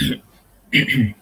Eh,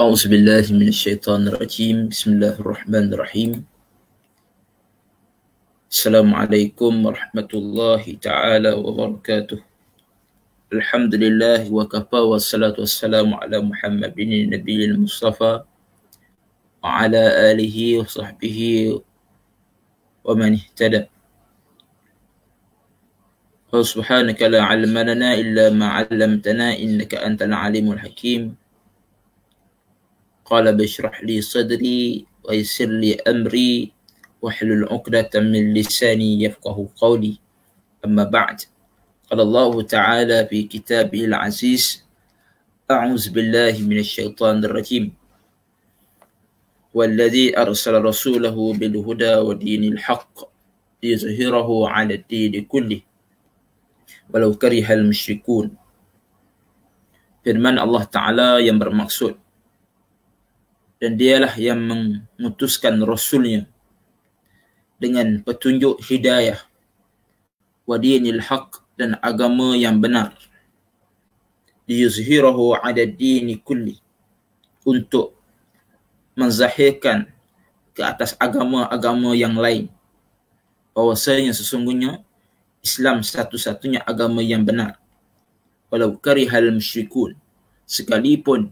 أعوذ بالله من الشيطان الرجيم بسم الله الرحمن الرحيم السلام عليكم ورحمة الله تعالى وبركاته الحمد لله وكفى والصلاة والسلام على محمد بن النبي المصطفى وعلى آله وصحبه ومن اهتدى سبحانك لا علم لنا إلا ما علمتنا إنك أنت العليم الحكيم قال بشرح لي صدري ويسر لي أمري واحلل عقدة من لساني يفقه قولي أما بعد قال الله تعالى في كتابه العزيز أعوذ بالله من الشيطان الرجيم والذي أرسل رسوله بالهدى ودين الحق ليظهره على الدين كله ولو كره المشركون فرمان الله تعالى يمر مقصود dan dialah yang mengutuskan rasulnya dengan petunjuk hidayah wa dinil haq dan agama yang benar liyuzhirahu ala dini kulli untuk menzahirkan ke atas agama-agama yang lain bahwasanya sesungguhnya Islam satu-satunya agama yang benar walau karihal musyrikun sekalipun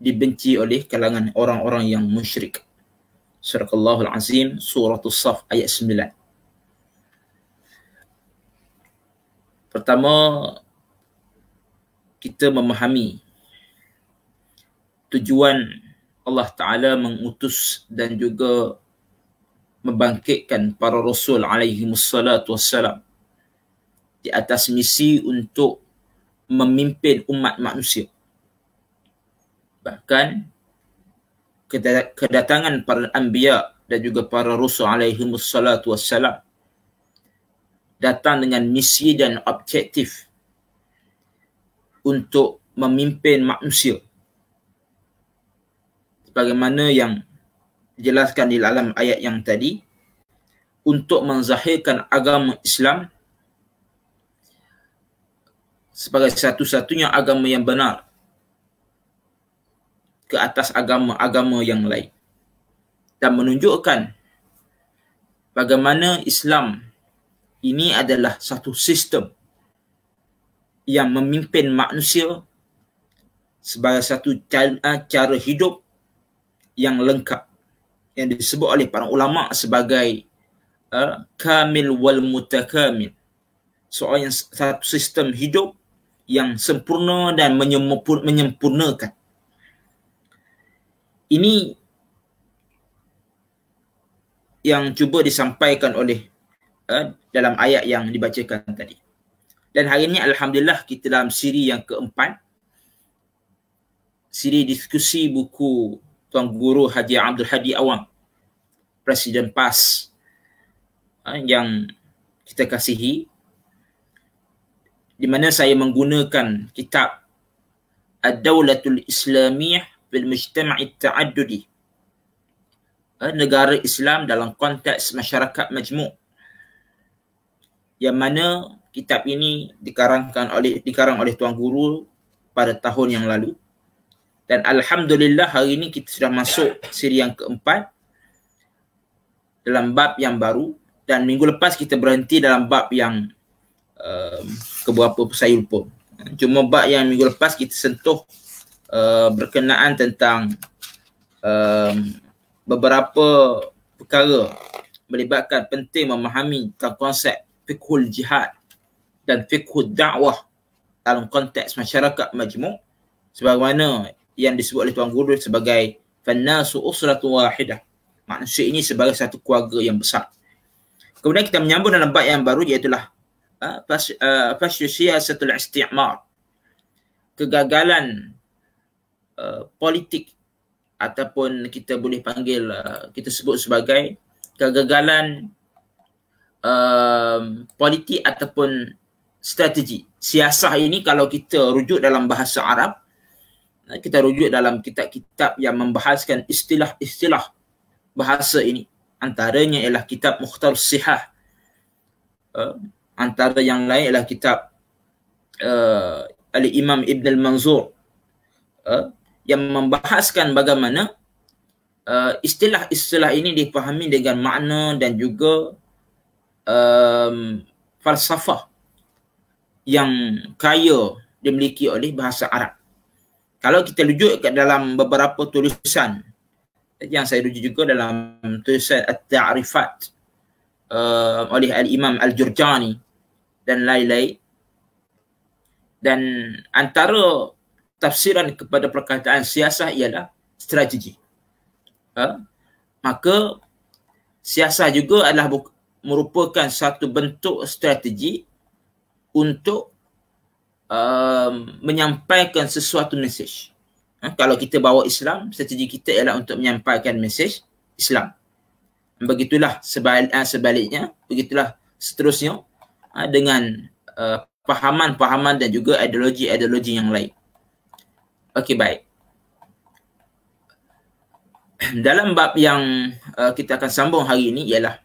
dibenci oleh kalangan orang-orang yang musyrik. Surah Allahul Azim, Surah al saf ayat 9. Pertama, kita memahami tujuan Allah Ta'ala mengutus dan juga membangkitkan para Rasul alaihi salatu wassalam di atas misi untuk memimpin umat manusia bahkan kedatangan para anbiya dan juga para rasul alaihi wassalatu wassalam datang dengan misi dan objektif untuk memimpin manusia sebagaimana yang dijelaskan di dalam ayat yang tadi untuk menzahirkan agama Islam sebagai satu-satunya agama yang benar ke atas agama-agama yang lain dan menunjukkan bagaimana Islam ini adalah satu sistem yang memimpin manusia sebagai satu cara ah, hidup yang lengkap yang disebut oleh para ulama sebagai uh, kamil wal mutakamil seorang yang satu sistem hidup yang sempurna dan menyempurnakan ini yang cuba disampaikan oleh uh, dalam ayat yang dibacakan tadi. Dan hari ini Alhamdulillah kita dalam siri yang keempat. Siri diskusi buku Tuan Guru Haji Abdul Hadi Awang. Presiden PAS uh, yang kita kasihi. Di mana saya menggunakan kitab ad daulatul Islamiyah fil mujtama'i ta'addudi eh, negara Islam dalam konteks masyarakat majmuk yang mana kitab ini dikarangkan oleh dikarang oleh tuan guru pada tahun yang lalu dan alhamdulillah hari ini kita sudah masuk siri yang keempat dalam bab yang baru dan minggu lepas kita berhenti dalam bab yang um, keberapa saya lupa cuma bab yang minggu lepas kita sentuh Uh, berkenaan tentang um, beberapa perkara melibatkan penting memahami tentang konsep fikhul jihad dan fikhul dakwah dalam konteks masyarakat majmuk sebagaimana yang disebut oleh Tuan Guru sebagai fannasu usratu wahidah manusia ini sebagai satu keluarga yang besar kemudian kita menyambung dalam bab yang baru iaitu lah uh, uh fasyu uh, fas- kegagalan Uh, politik ataupun kita boleh panggil uh, kita sebut sebagai kegagalan uh, politik ataupun strategi siasah ini kalau kita rujuk dalam bahasa Arab uh, kita rujuk dalam kitab-kitab yang membahaskan istilah-istilah bahasa ini antaranya ialah kitab Mukhtar Sihah uh, antara yang lain ialah kitab uh, Al-Imam Ibn Al-Manzur uh, yang membahaskan bagaimana uh, istilah-istilah ini dipahami dengan makna dan juga um, falsafah yang kaya dimiliki oleh bahasa Arab. Kalau kita rujuk ke dalam beberapa tulisan yang saya rujuk juga dalam tulisan At-Ta'rifat uh, oleh Al-Imam Al-Jurjani dan lain-lain dan antara tafsiran kepada perkataan siasah ialah strategi. Ha? Maka siasah juga adalah merupakan satu bentuk strategi untuk um, menyampaikan sesuatu mesej. Ha? Kalau kita bawa Islam, strategi kita ialah untuk menyampaikan mesej Islam. Begitulah sebal- ha, sebaliknya, begitulah seterusnya ha? dengan uh, pahaman-pahaman dan juga ideologi-ideologi yang lain. Okey baik. Dalam bab yang uh, kita akan sambung hari ini ialah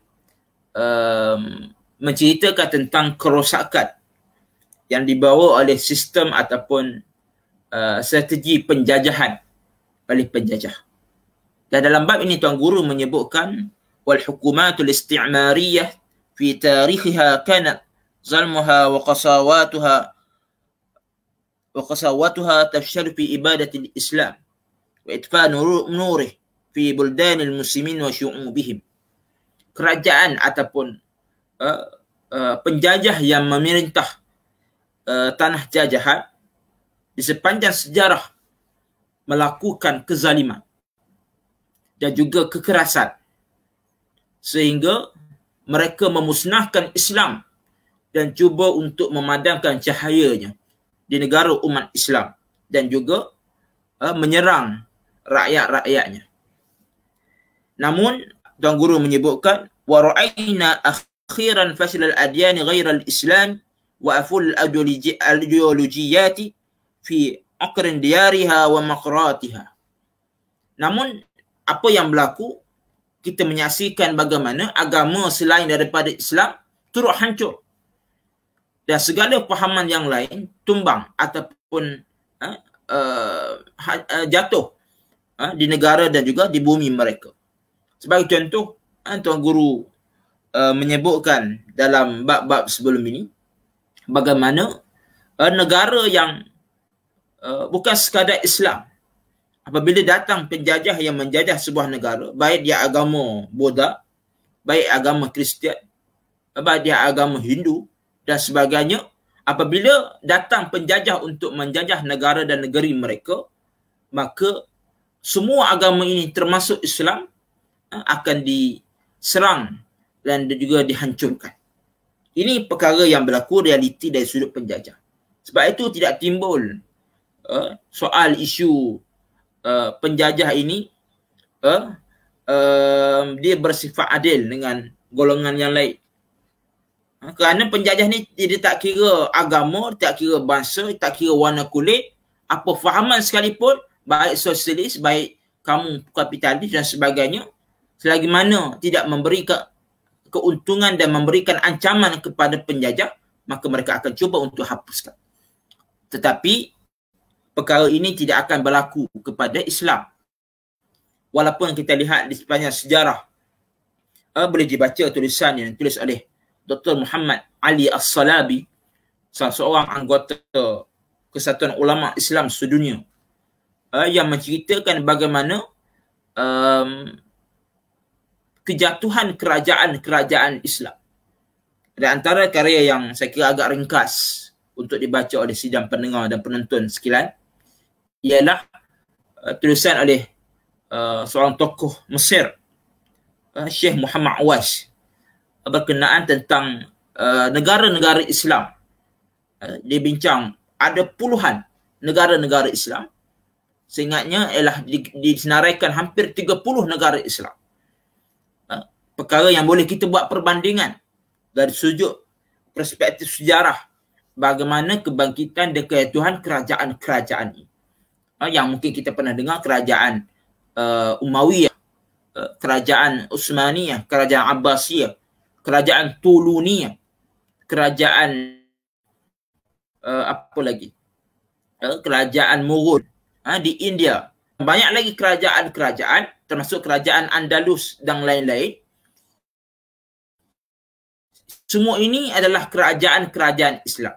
um, menceritakan tentang kerosakan yang dibawa oleh sistem ataupun uh, strategi penjajahan oleh penjajah. Dan dalam bab ini tuan guru menyebutkan wal hukumatul isti'mariyah fi tarikhha kanat zalmuha wa qasawatuha وقساوتها تفشل في إبادة الإسلام وإطفاء نوره في بلدان المسلمين وشعوبهم kerajaan ataupun uh, uh, penjajah yang memerintah uh, tanah jajahan di sepanjang sejarah melakukan kezaliman dan juga kekerasan sehingga mereka memusnahkan Islam dan cuba untuk memadamkan cahayanya di negara umat Islam dan juga uh, menyerang rakyat-rakyatnya. Namun Tuan Guru menyebutkan wa ra'ayna akhiran fasl al-adyan ghair al-islam wa aful al-ideologiyati fi aqrin diyariha wa maqratiha. Namun apa yang berlaku kita menyaksikan bagaimana agama selain daripada Islam turut hancur dan segala pahaman yang lain tumbang ataupun uh, uh, jatuh uh, di negara dan juga di bumi mereka. Sebagai contoh, uh, Tuan Guru uh, menyebutkan dalam bab-bab sebelum ini bagaimana uh, negara yang uh, bukan sekadar Islam apabila datang penjajah yang menjajah sebuah negara baik dia agama Buddha, baik agama Kristian, baik dia agama Hindu dan sebagainya apabila datang penjajah untuk menjajah negara dan negeri mereka maka semua agama ini termasuk Islam eh, akan diserang dan juga dihancurkan ini perkara yang berlaku realiti dari sudut penjajah sebab itu tidak timbul uh, soal isu uh, penjajah ini uh, uh, dia bersifat adil dengan golongan yang lain kerana penjajah ni dia tak kira agama, tak kira bangsa, tak kira warna kulit, apa fahaman sekalipun, baik sosialis, baik kamu kapitalis dan sebagainya, selagi mana tidak memberi keuntungan dan memberikan ancaman kepada penjajah, maka mereka akan cuba untuk hapuskan. Tetapi perkara ini tidak akan berlaku kepada Islam. Walaupun kita lihat di sepanjang sejarah, eh, boleh dibaca tulisan yang tulis oleh Dr. Muhammad Ali As-Salabi, salah seorang anggota Kesatuan Ulama Islam Sedunia uh, yang menceritakan bagaimana um, kejatuhan kerajaan-kerajaan Islam. Di antara karya yang saya kira agak ringkas untuk dibaca oleh sidang pendengar dan penonton sekalian ialah uh, tulisan oleh uh, seorang tokoh Mesir uh, Syekh Muhammad Awash berkenaan tentang uh, negara-negara Islam. Uh, dia bincang ada puluhan negara-negara Islam. Seingatnya ialah disenaraikan hampir 30 negara Islam. Uh, perkara yang boleh kita buat perbandingan dari sujud perspektif sejarah bagaimana kebangkitan dan Tuhan kerajaan-kerajaan ini. Uh, yang mungkin kita pernah dengar kerajaan uh, Umayyah, uh, kerajaan Utsmaniyah, kerajaan Abbasiyah, kerajaan Tulunia, kerajaan uh, apa lagi? Uh, kerajaan Mughul ha, uh, di India. Banyak lagi kerajaan-kerajaan termasuk kerajaan Andalus dan lain-lain. Semua ini adalah kerajaan-kerajaan Islam.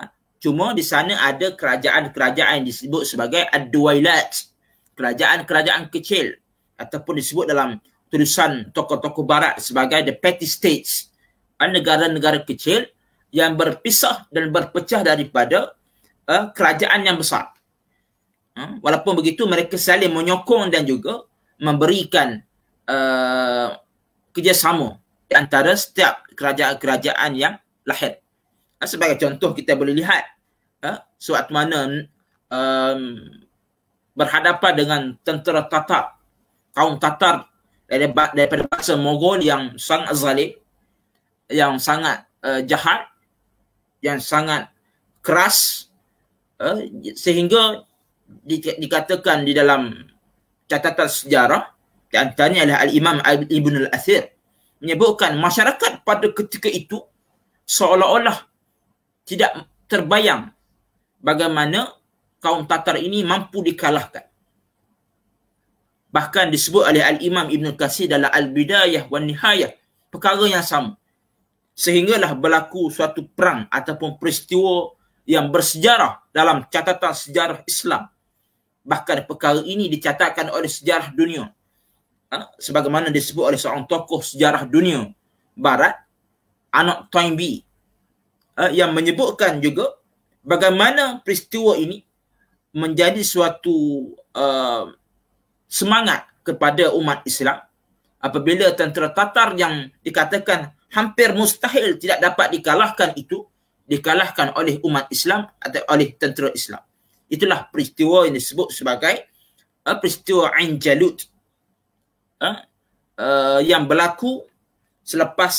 Ha, cuma di sana ada kerajaan-kerajaan disebut sebagai Ad-Duwailat. Kerajaan-kerajaan kecil ataupun disebut dalam tulisan tokoh-tokoh barat sebagai the petty states eh, negara-negara kecil yang berpisah dan berpecah daripada uh, kerajaan yang besar uh, walaupun begitu mereka saling menyokong dan juga memberikan uh, kerjasama antara setiap kerajaan-kerajaan yang lahir uh, sebagai contoh kita boleh lihat uh, suatu mana um, berhadapan dengan tentera Tatar kaum Tatar daripada, daripada bangsa Mongol yang sangat zalim, yang sangat uh, jahat, yang sangat keras uh, sehingga di, dikatakan di dalam catatan sejarah di antaranya adalah Al-Imam Ibn Al-Athir menyebutkan masyarakat pada ketika itu seolah-olah tidak terbayang bagaimana kaum Tatar ini mampu dikalahkan. Bahkan disebut oleh Al-Imam Ibn Qasir dalam Al-Bidayah wa Nihayah. Perkara yang sama. Sehinggalah berlaku suatu perang ataupun peristiwa yang bersejarah dalam catatan sejarah Islam. Bahkan perkara ini dicatatkan oleh sejarah dunia. Ha? Sebagaimana disebut oleh seorang tokoh sejarah dunia barat, Anak Toynbee. Ha? Yang menyebutkan juga bagaimana peristiwa ini menjadi suatu uh, semangat kepada umat Islam apabila tentera Tatar yang dikatakan hampir mustahil tidak dapat dikalahkan itu dikalahkan oleh umat Islam atau oleh tentera Islam. Itulah peristiwa yang disebut sebagai uh, peristiwa Ain Jalut uh, eh, uh, eh, yang berlaku selepas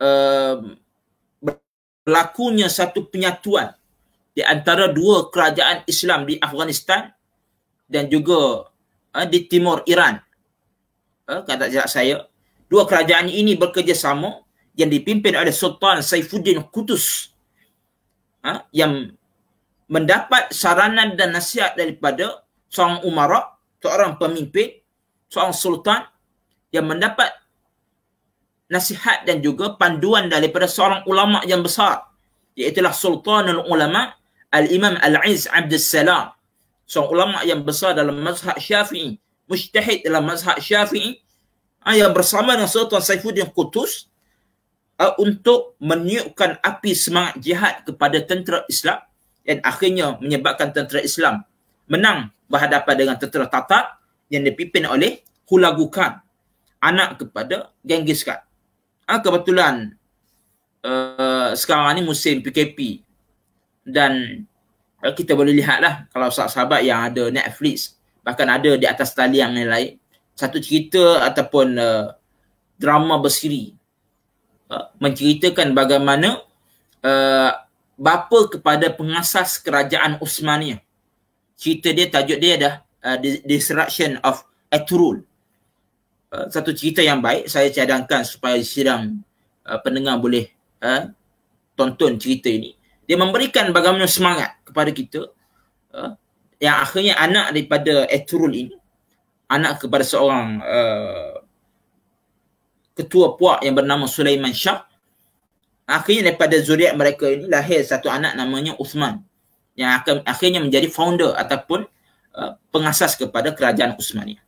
uh, berlakunya satu penyatuan di antara dua kerajaan Islam di Afghanistan dan juga uh, di timur Iran. Uh, kata jejak saya, dua kerajaan ini bekerjasama yang dipimpin oleh Sultan Saifuddin Kutus uh, ah, yang mendapat saranan dan nasihat daripada seorang umarok seorang pemimpin, seorang sultan yang mendapat nasihat dan juga panduan daripada seorang ulama yang besar iaitulah Sultanul Ulama Al-Imam Al-Aziz Abdul Salam seorang ulama yang besar dalam mazhab Syafi'i, mujtahid dalam mazhab Syafi'i ah, yang bersama dengan Sultan Saifuddin Qutus ah, untuk meniupkan api semangat jihad kepada tentera Islam dan akhirnya menyebabkan tentera Islam menang berhadapan dengan tentera Tatar yang dipimpin oleh Hulagu Khan anak kepada Genghis Khan. Ah, kebetulan uh, sekarang ni musim PKP dan Eh, kita boleh lihatlah kalau sahabat-sahabat yang ada Netflix bahkan ada di atas tali yang lain satu cerita ataupun uh, drama bersiri uh, menceritakan bagaimana uh, bapa kepada pengasas kerajaan Uthmaniyah cerita dia tajuk dia dah uh, Disruption of Etrul uh, satu cerita yang baik saya cadangkan supaya sidang uh, pendengar boleh uh, tonton cerita ini dia memberikan bagaimana semangat kepada kita uh, yang akhirnya anak daripada Etrul ini anak kepada seorang uh, ketua puak yang bernama Sulaiman Shah akhirnya daripada zuriat mereka ini lahir satu anak namanya Uthman yang akan akhirnya menjadi founder ataupun uh, pengasas kepada kerajaan Uthmaniyah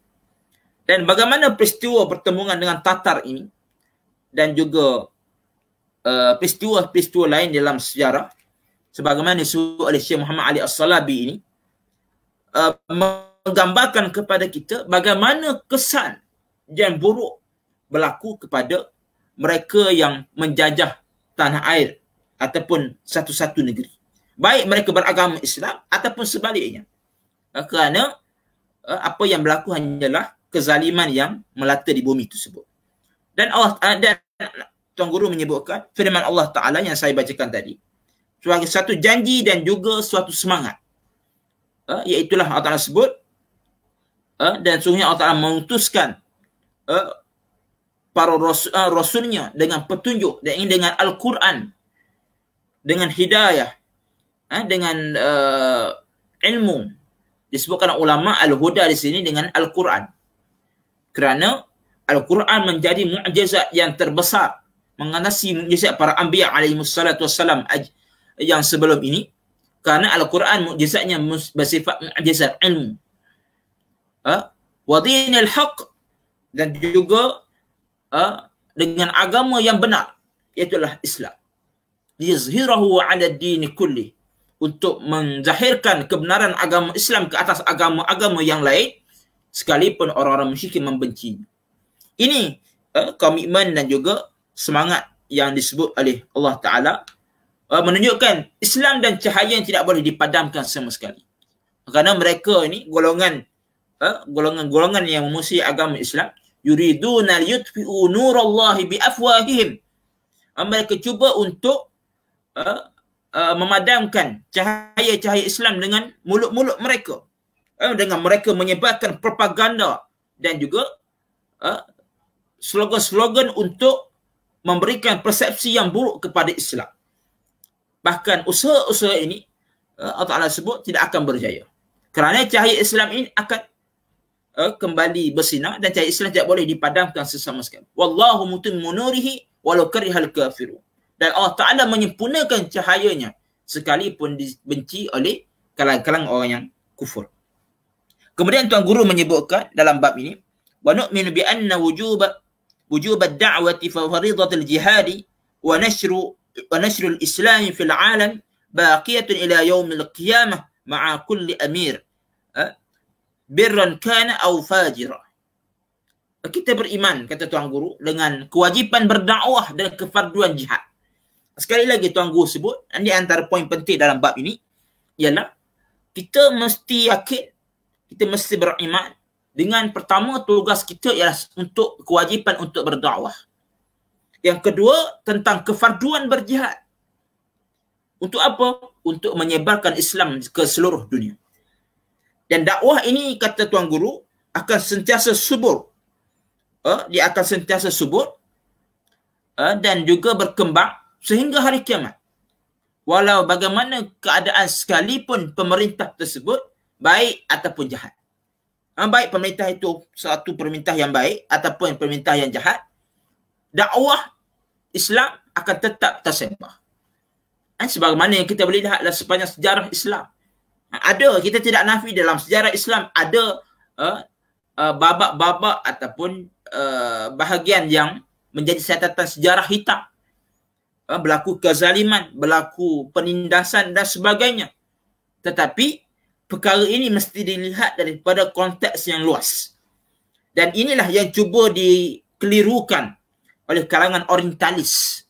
dan bagaimana peristiwa pertemuan dengan Tatar ini dan juga uh, peristiwa-peristiwa lain dalam sejarah sebagaimana disuruh oleh Syekh Muhammad Ali As-Salabi ini uh, menggambarkan kepada kita bagaimana kesan yang buruk berlaku kepada mereka yang menjajah tanah air ataupun satu-satu negeri. Baik mereka beragama Islam ataupun sebaliknya. Uh, kerana uh, apa yang berlaku hanyalah kezaliman yang melata di bumi itu tersebut. Dan Allah uh, dan Tuan Guru menyebutkan firman Allah Ta'ala yang saya bacakan tadi sebagai satu janji dan juga suatu semangat. Uh, iaitulah Allah Ta'ala sebut uh, dan sungguhnya Allah Ta'ala mengutuskan uh, para rasul, uh, rasulnya dengan petunjuk dan ini dengan Al-Quran dengan hidayah uh, dengan uh, ilmu disebutkan ulama Al-Huda di sini dengan Al-Quran kerana Al-Quran menjadi mu'jizat yang terbesar mengenasi mu'jizat para Ambiya alaihi salatu wassalam yang sebelum ini kerana al-Quran mukjizatnya bersifat mukjizat ilmu. Ha? al haq dan juga ha? dengan agama yang benar iaitu Islam. Yuzhirahu 'ala din kulli untuk menzahirkan kebenaran agama Islam ke atas agama-agama yang lain sekalipun orang-orang musyrik membenci. Ini ha? komitmen dan juga semangat yang disebut oleh Allah Ta'ala uh, menunjukkan Islam dan cahaya yang tidak boleh dipadamkan sama sekali. Kerana mereka ini golongan uh, golongan-golongan yang memusuhi agama Islam yuriduna yutfi'u nurallahi bi afwahihim. Uh, eh, mereka cuba untuk uh, uh, memadamkan cahaya-cahaya Islam dengan mulut-mulut mereka. Uh, dengan mereka menyebarkan propaganda dan juga uh, slogan-slogan untuk memberikan persepsi yang buruk kepada Islam bahkan usaha-usaha ini eh, Allah Ta'ala sebut tidak akan berjaya. Kerana cahaya Islam ini akan uh, kembali bersinar dan cahaya Islam tidak boleh dipadamkan sesama sekali. Wallahu mutim munurihi walau karihal kafiru. Dan Allah Ta'ala menyempurnakan cahayanya sekalipun dibenci oleh kalang-kalang orang yang kufur. Kemudian Tuan Guru menyebutkan dalam bab ini, وَنُؤْمِنُ بِأَنَّ وُجُوبَ وُجُوبَ الدَّعْوَةِ فَفَرِضَةِ الْجِهَادِ وَنَشْرُ ونشر الإسلام في العالم باقية إلى يوم القيامة مع كل أمير برا كان أو فاجرا kita beriman kata tuan guru dengan kewajipan berdakwah dan kefarduan jihad. Sekali lagi tuan guru sebut di antara poin penting dalam bab ini ialah kita mesti yakin kita mesti beriman dengan pertama tugas kita ialah untuk kewajipan untuk berdakwah. Yang kedua tentang kefarduan berjihad. Untuk apa? Untuk menyebarkan Islam ke seluruh dunia. Dan dakwah ini kata Tuan Guru akan sentiasa subur. Uh, dia akan sentiasa subur uh, dan juga berkembang sehingga hari kiamat. Walau bagaimana keadaan sekalipun pemerintah tersebut baik ataupun jahat. Uh, baik pemerintah itu satu pemerintah yang baik ataupun pemerintah yang jahat. Dakwah Islam akan tetap tersembah. Eh, ha, sebagaimana yang kita boleh lihatlah sepanjang sejarah Islam. Ha, ada, kita tidak nafi dalam sejarah Islam ada uh, uh, babak-babak ataupun uh, bahagian yang menjadi catatan sejarah hitam. Uh, berlaku kezaliman, berlaku penindasan dan sebagainya. Tetapi perkara ini mesti dilihat daripada konteks yang luas. Dan inilah yang cuba dikelirukan oleh kalangan orientalis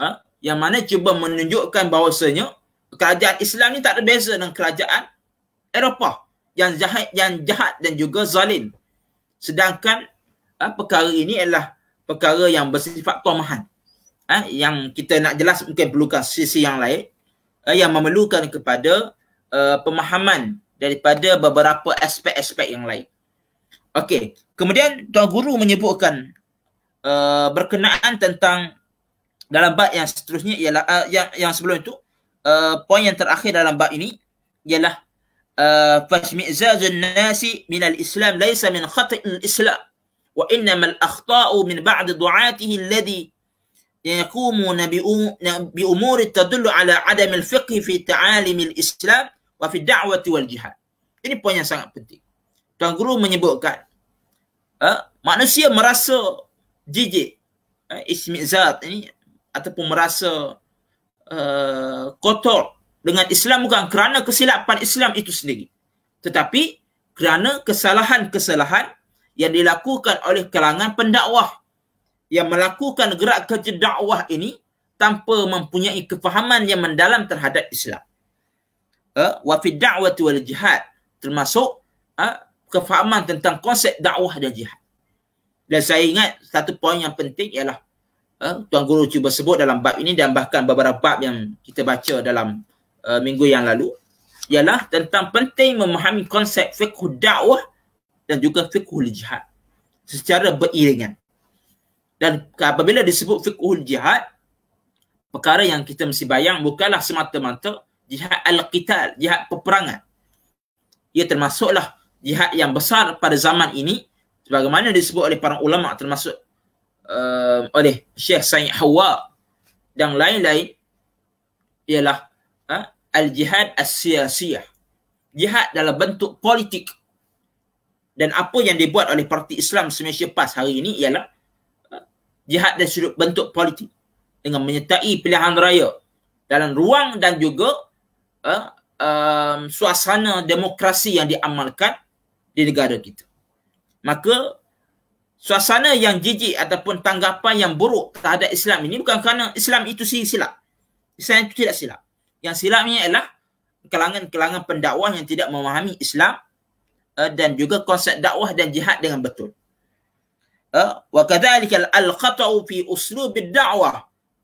ha? yang mana cuba menunjukkan bahawasanya kerajaan Islam ni tak ada beza dengan kerajaan Eropah yang jahat yang jahat dan juga zalim sedangkan ha, perkara ini adalah perkara yang bersifat tomahan ha, yang kita nak jelas mungkin perlukan sisi yang lain ha, yang memerlukan kepada uh, pemahaman daripada beberapa aspek-aspek yang lain okey kemudian tuan guru menyebutkan Uh, berkenaan tentang dalam bab yang seterusnya ialah uh, yang yang sebelum itu uh, poin yang terakhir dalam bab ini ialah uh, fasmi'zaz an-nasi min al-islam laysa min khata' al-islam wa innama al-akhta'u min ba'd du'atihi alladhi yaqumuna bi um, umur tadullu ala adam al-fiqh fi ta'alim al-islam wa fi da'wati wal jihad ini poin yang sangat penting tuan guru menyebutkan uh, manusia merasa jijik eh, Ismi Zat ini ataupun merasa uh, kotor dengan Islam bukan kerana kesilapan Islam itu sendiri. Tetapi kerana kesalahan-kesalahan yang dilakukan oleh kalangan pendakwah yang melakukan gerak kerja dakwah ini tanpa mempunyai kefahaman yang mendalam terhadap Islam. Uh, wa fi da'wati wal jihad termasuk uh, kefahaman tentang konsep dakwah dan jihad. Dan saya ingat satu poin yang penting ialah uh, Tuan Guru cuba sebut dalam bab ini dan bahkan beberapa bab yang kita baca dalam uh, minggu yang lalu ialah tentang penting memahami konsep fiqh dakwah dan juga fiqh jihad secara beriringan. Dan apabila disebut fiqh jihad perkara yang kita mesti bayang bukanlah semata-mata jihad al-qital, jihad peperangan. Ia termasuklah jihad yang besar pada zaman ini sebagaimana disebut oleh para ulama termasuk uh, oleh Syekh Said Hawa dan lain-lain ialah uh, al-jihad as-siyasiyah. Jihad dalam bentuk politik dan apa yang dibuat oleh Parti Islam semasa PAS hari ini ialah ha, jihad dari sudut bentuk politik dengan menyertai pilihan raya dalam ruang dan juga uh, um, suasana demokrasi yang diamalkan di negara kita maka suasana yang jijik ataupun tanggapan yang buruk terhadap Islam ini bukan kerana Islam itu sih silap. Islam itu tidak silap. Yang silapnya ialah kelangan-kelangan pendakwah yang tidak memahami Islam uh, dan juga konsep dakwah dan jihad dengan betul. Uh, wa kadzalika al-qata'u fi uslub ad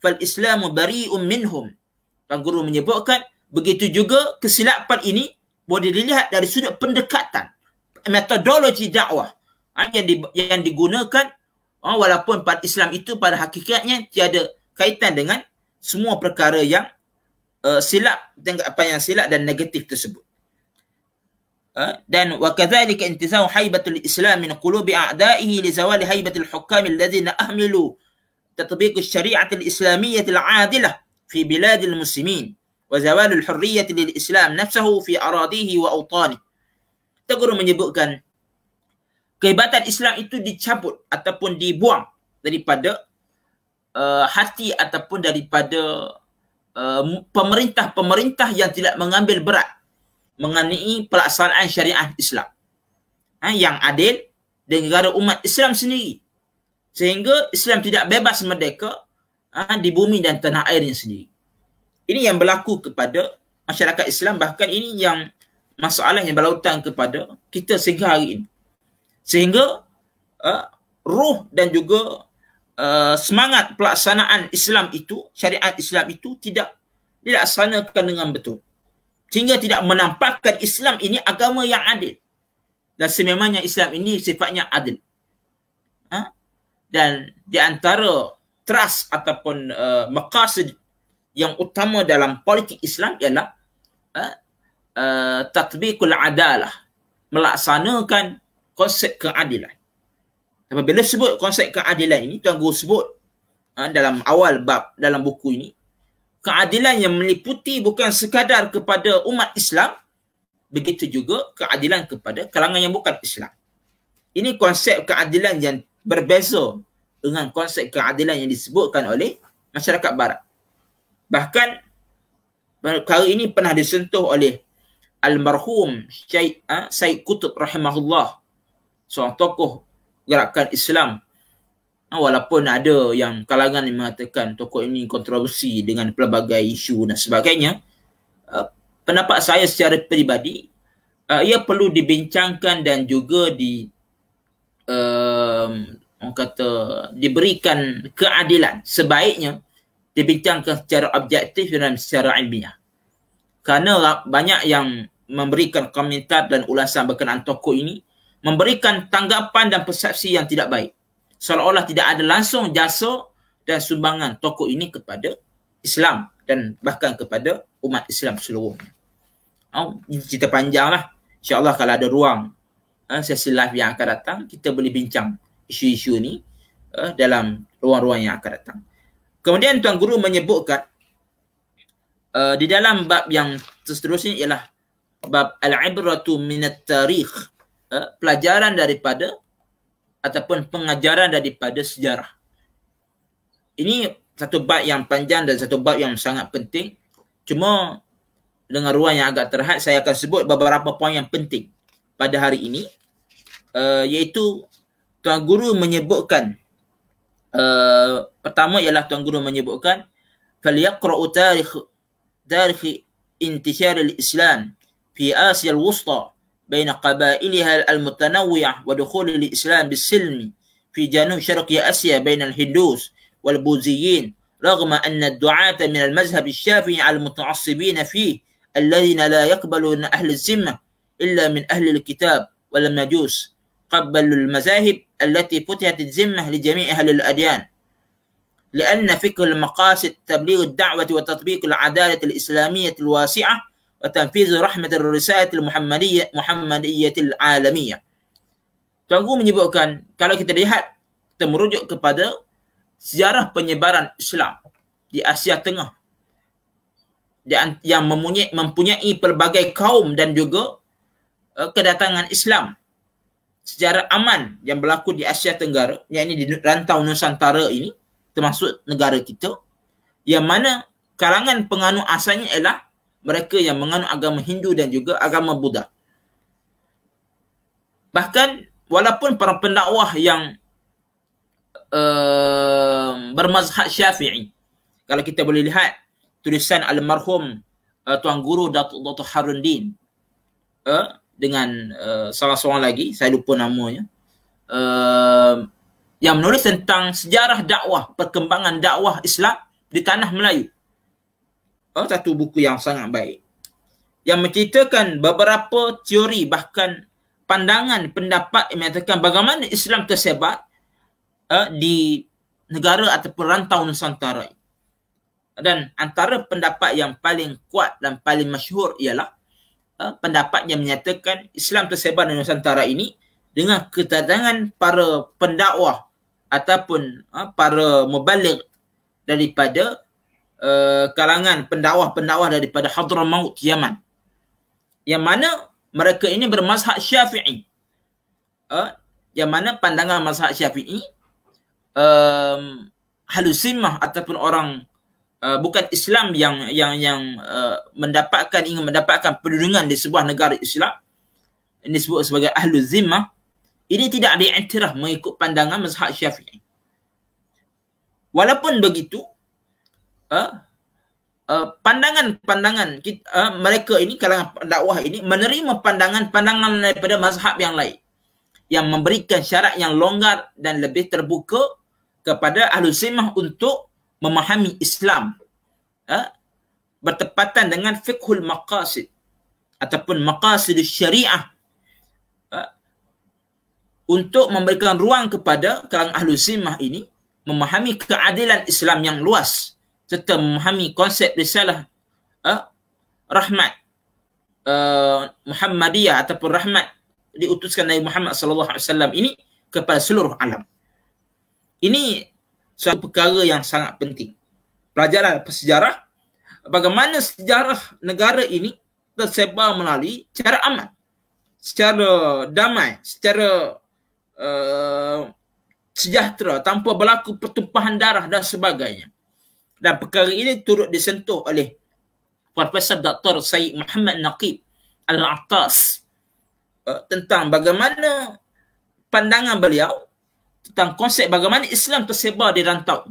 fal islamu bari'un minhum. Pak guru menyebutkan begitu juga kesilapan ini boleh dilihat dari sudut pendekatan metodologi dakwah yang, di, yang digunakan uh, walaupun pada Islam itu pada hakikatnya tiada kaitan dengan semua perkara yang uh, silap tengok apa yang silap dan negatif tersebut dan وكذلك انتزاع هيبة الإسلام من قلوب أعدائه لزوال هيبة الحكام الذين أهملوا تطبيق الشريعة الإسلامية العادلة في بلاد المسلمين وزوال الحرية للإسلام نفسه في أراضيه وأوطانه تقول من يبقى kehebatan Islam itu dicabut ataupun dibuang daripada uh, hati ataupun daripada uh, pemerintah-pemerintah yang tidak mengambil berat mengenai pelaksanaan syariah Islam ha, yang adil dan negara umat Islam sendiri sehingga Islam tidak bebas merdeka ha, di bumi dan tanah airnya sendiri. Ini yang berlaku kepada masyarakat Islam bahkan ini yang masalah yang berlautan kepada kita sehingga hari ini sehingga uh, ruh dan juga uh, semangat pelaksanaan Islam itu syariat Islam itu tidak tidak dilaksanakan dengan betul sehingga tidak menampakkan Islam ini agama yang adil dan sememangnya Islam ini sifatnya adil ha? dan di antara trust ataupun uh, maqasid yang utama dalam politik Islam ialah uh, uh, tatbikul adalah melaksanakan konsep keadilan. Tapi bila sebut konsep keadilan ini, Tuan Guru sebut ha, dalam awal bab dalam buku ini, keadilan yang meliputi bukan sekadar kepada umat Islam, begitu juga keadilan kepada kalangan yang bukan Islam. Ini konsep keadilan yang berbeza dengan konsep keadilan yang disebutkan oleh masyarakat barat. Bahkan perkara ini pernah disentuh oleh almarhum Syekh ha, Said Qutb rahimahullah seorang tokoh gerakan Islam ah, walaupun ada yang kalangan yang mengatakan tokoh ini kontroversi dengan pelbagai isu dan sebagainya uh, pendapat saya secara peribadi uh, ia perlu dibincangkan dan juga di uh, orang kata diberikan keadilan sebaiknya dibincangkan secara objektif dan secara ilmiah kerana banyak yang memberikan komentar dan ulasan berkenaan tokoh ini memberikan tanggapan dan persepsi yang tidak baik. Seolah-olah tidak ada langsung jasa dan sumbangan tokoh ini kepada Islam dan bahkan kepada umat Islam seluruhnya. Oh, ini cerita panjang lah. InsyaAllah kalau ada ruang eh, sesi live yang akan datang, kita boleh bincang isu-isu ini eh, dalam ruang-ruang yang akan datang. Kemudian Tuan Guru menyebutkan uh, di dalam bab yang seterusnya ialah bab Al-Ibratu Minat Tarikh uh, pelajaran daripada ataupun pengajaran daripada sejarah. Ini satu bab yang panjang dan satu bab yang sangat penting. Cuma dengan ruang yang agak terhad saya akan sebut beberapa poin yang penting pada hari ini uh, iaitu tuan guru menyebutkan uh, pertama ialah tuan guru menyebutkan falyaqra'u tarikh tarikh intisar al-islam fi asia al بين قبائلها المتنوعة ودخول الإسلام بالسلم في جنوب شرق آسيا بين الهندوس والبوذيين رغم أن الدعاة من المذهب الشافعي المتعصبين فيه الذين لا يقبلون أهل الذمة إلا من أهل الكتاب والمجوس قبلوا المذاهب التي فتحت الذمة لجميع أهل الأديان لأن فكر المقاصد تبليغ الدعوة وتطبيق العدالة الإسلامية الواسعة وتنفيذ رحمة الرسالة المحمدية محمدية العالمية. Tuan Guru menyebutkan kalau kita lihat kita merujuk kepada sejarah penyebaran Islam di Asia Tengah yang, yang mempunyai, mempunyai pelbagai kaum dan juga uh, kedatangan Islam secara aman yang berlaku di Asia Tenggara yang ini di rantau Nusantara ini termasuk negara kita yang mana kalangan penganut asalnya ialah mereka yang menganut agama Hindu dan juga agama Buddha. Bahkan walaupun para pendakwah yang uh, bermazhab Syafi'i. Kalau kita boleh lihat tulisan almarhum uh, tuan guru Datuk Dr Harun Din uh, eh, dengan uh, salah seorang lagi saya lupa namanya. Uh, yang menulis tentang sejarah dakwah, perkembangan dakwah Islam di tanah Melayu. Uh, Oh satu buku yang sangat baik yang menceritakan beberapa teori bahkan pandangan pendapat yang menyatakan bagaimana Islam tersebar uh, di negara ataupun rantau Nusantara dan antara pendapat yang paling kuat dan paling masyhur ialah uh, pendapat yang menyatakan Islam tersebar di Nusantara ini dengan kedatangan para pendakwah ataupun uh, para mubalik daripada Eh, kalangan pendakwah-pendakwah daripada Hadramaut Yaman. Yang mana mereka ini bermazhab Syafi'i. Uh, yang mana pandangan mazhab Syafi'i um, halusimah ataupun orang uh, bukan Islam yang yang yang uh, mendapatkan ingin mendapatkan perlindungan di sebuah negara Islam ini disebut sebagai ahlu zimah, ini tidak diiktiraf mengikut pandangan mazhab Syafi'i walaupun begitu Ha? Ha, pandangan-pandangan kita, ha, uh, mereka ini kalangan dakwah ini menerima pandangan-pandangan daripada mazhab yang lain yang memberikan syarat yang longgar dan lebih terbuka kepada ahli sunnah untuk memahami Islam uh, bertepatan dengan fiqhul maqasid ataupun maqasid syariah untuk memberikan ruang kepada kalangan ahlu simah ini memahami keadilan Islam yang luas serta memahami konsep risalah uh, rahmat uh, Muhammadiyah ataupun rahmat diutuskan dari Muhammad sallallahu alaihi wasallam ini kepada seluruh alam. Ini satu perkara yang sangat penting. Pelajaran sejarah bagaimana sejarah negara ini tersebar melalui cara aman, secara damai, secara uh, sejahtera tanpa berlaku pertumpahan darah dan sebagainya dan perkara ini turut disentuh oleh Profesor Dr. Syed Muhammad Naqib Al-Attas uh, tentang bagaimana pandangan beliau tentang konsep bagaimana Islam tersebar di rantau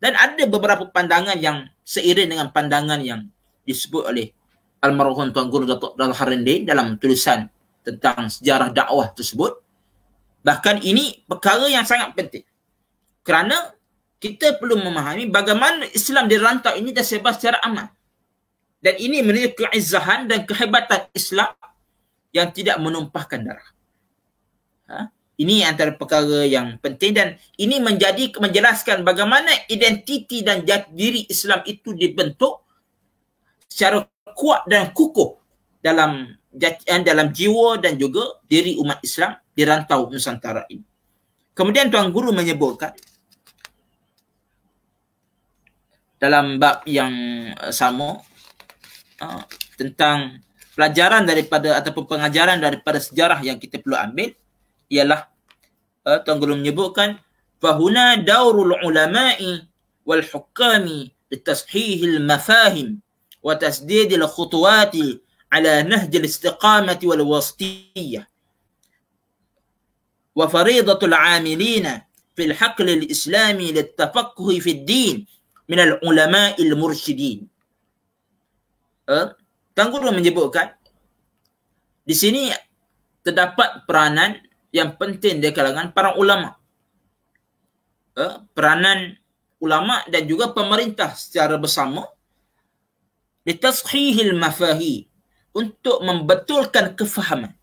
dan ada beberapa pandangan yang seiring dengan pandangan yang disebut oleh almarhum Tuan Guru Datuk Dal Harindi dalam tulisan tentang sejarah dakwah tersebut bahkan ini perkara yang sangat penting kerana kita perlu memahami bagaimana Islam di rantau ini dan sebar secara aman. Dan ini menunjukkan keizahan dan kehebatan Islam yang tidak menumpahkan darah. Ha? Ini antara perkara yang penting dan ini menjadi menjelaskan bagaimana identiti dan jati diri Islam itu dibentuk secara kuat dan kukuh dalam eh, dalam jiwa dan juga diri umat Islam di rantau Nusantara ini. Kemudian Tuan Guru menyebutkan dalam bab yang uh, sama uh, tentang pelajaran daripada ataupun pengajaran daripada sejarah yang kita perlu ambil ialah uh, Tuan Guru menyebutkan fahuna daurul ulama'i wal hukami litashihi al mafahim wa tasdid al khutuwat ala nahj al istiqamah wal wasthiyah wa faridatul amilina fil haql al islami litafaqquhi fid din min al-ulama'il mursyidin. Eh? Tuan Guru menyebutkan, di sini terdapat peranan yang penting di kalangan para ulama. Eh? Peranan ulama dan juga pemerintah secara bersama di tashihil mafahi untuk membetulkan kefahaman.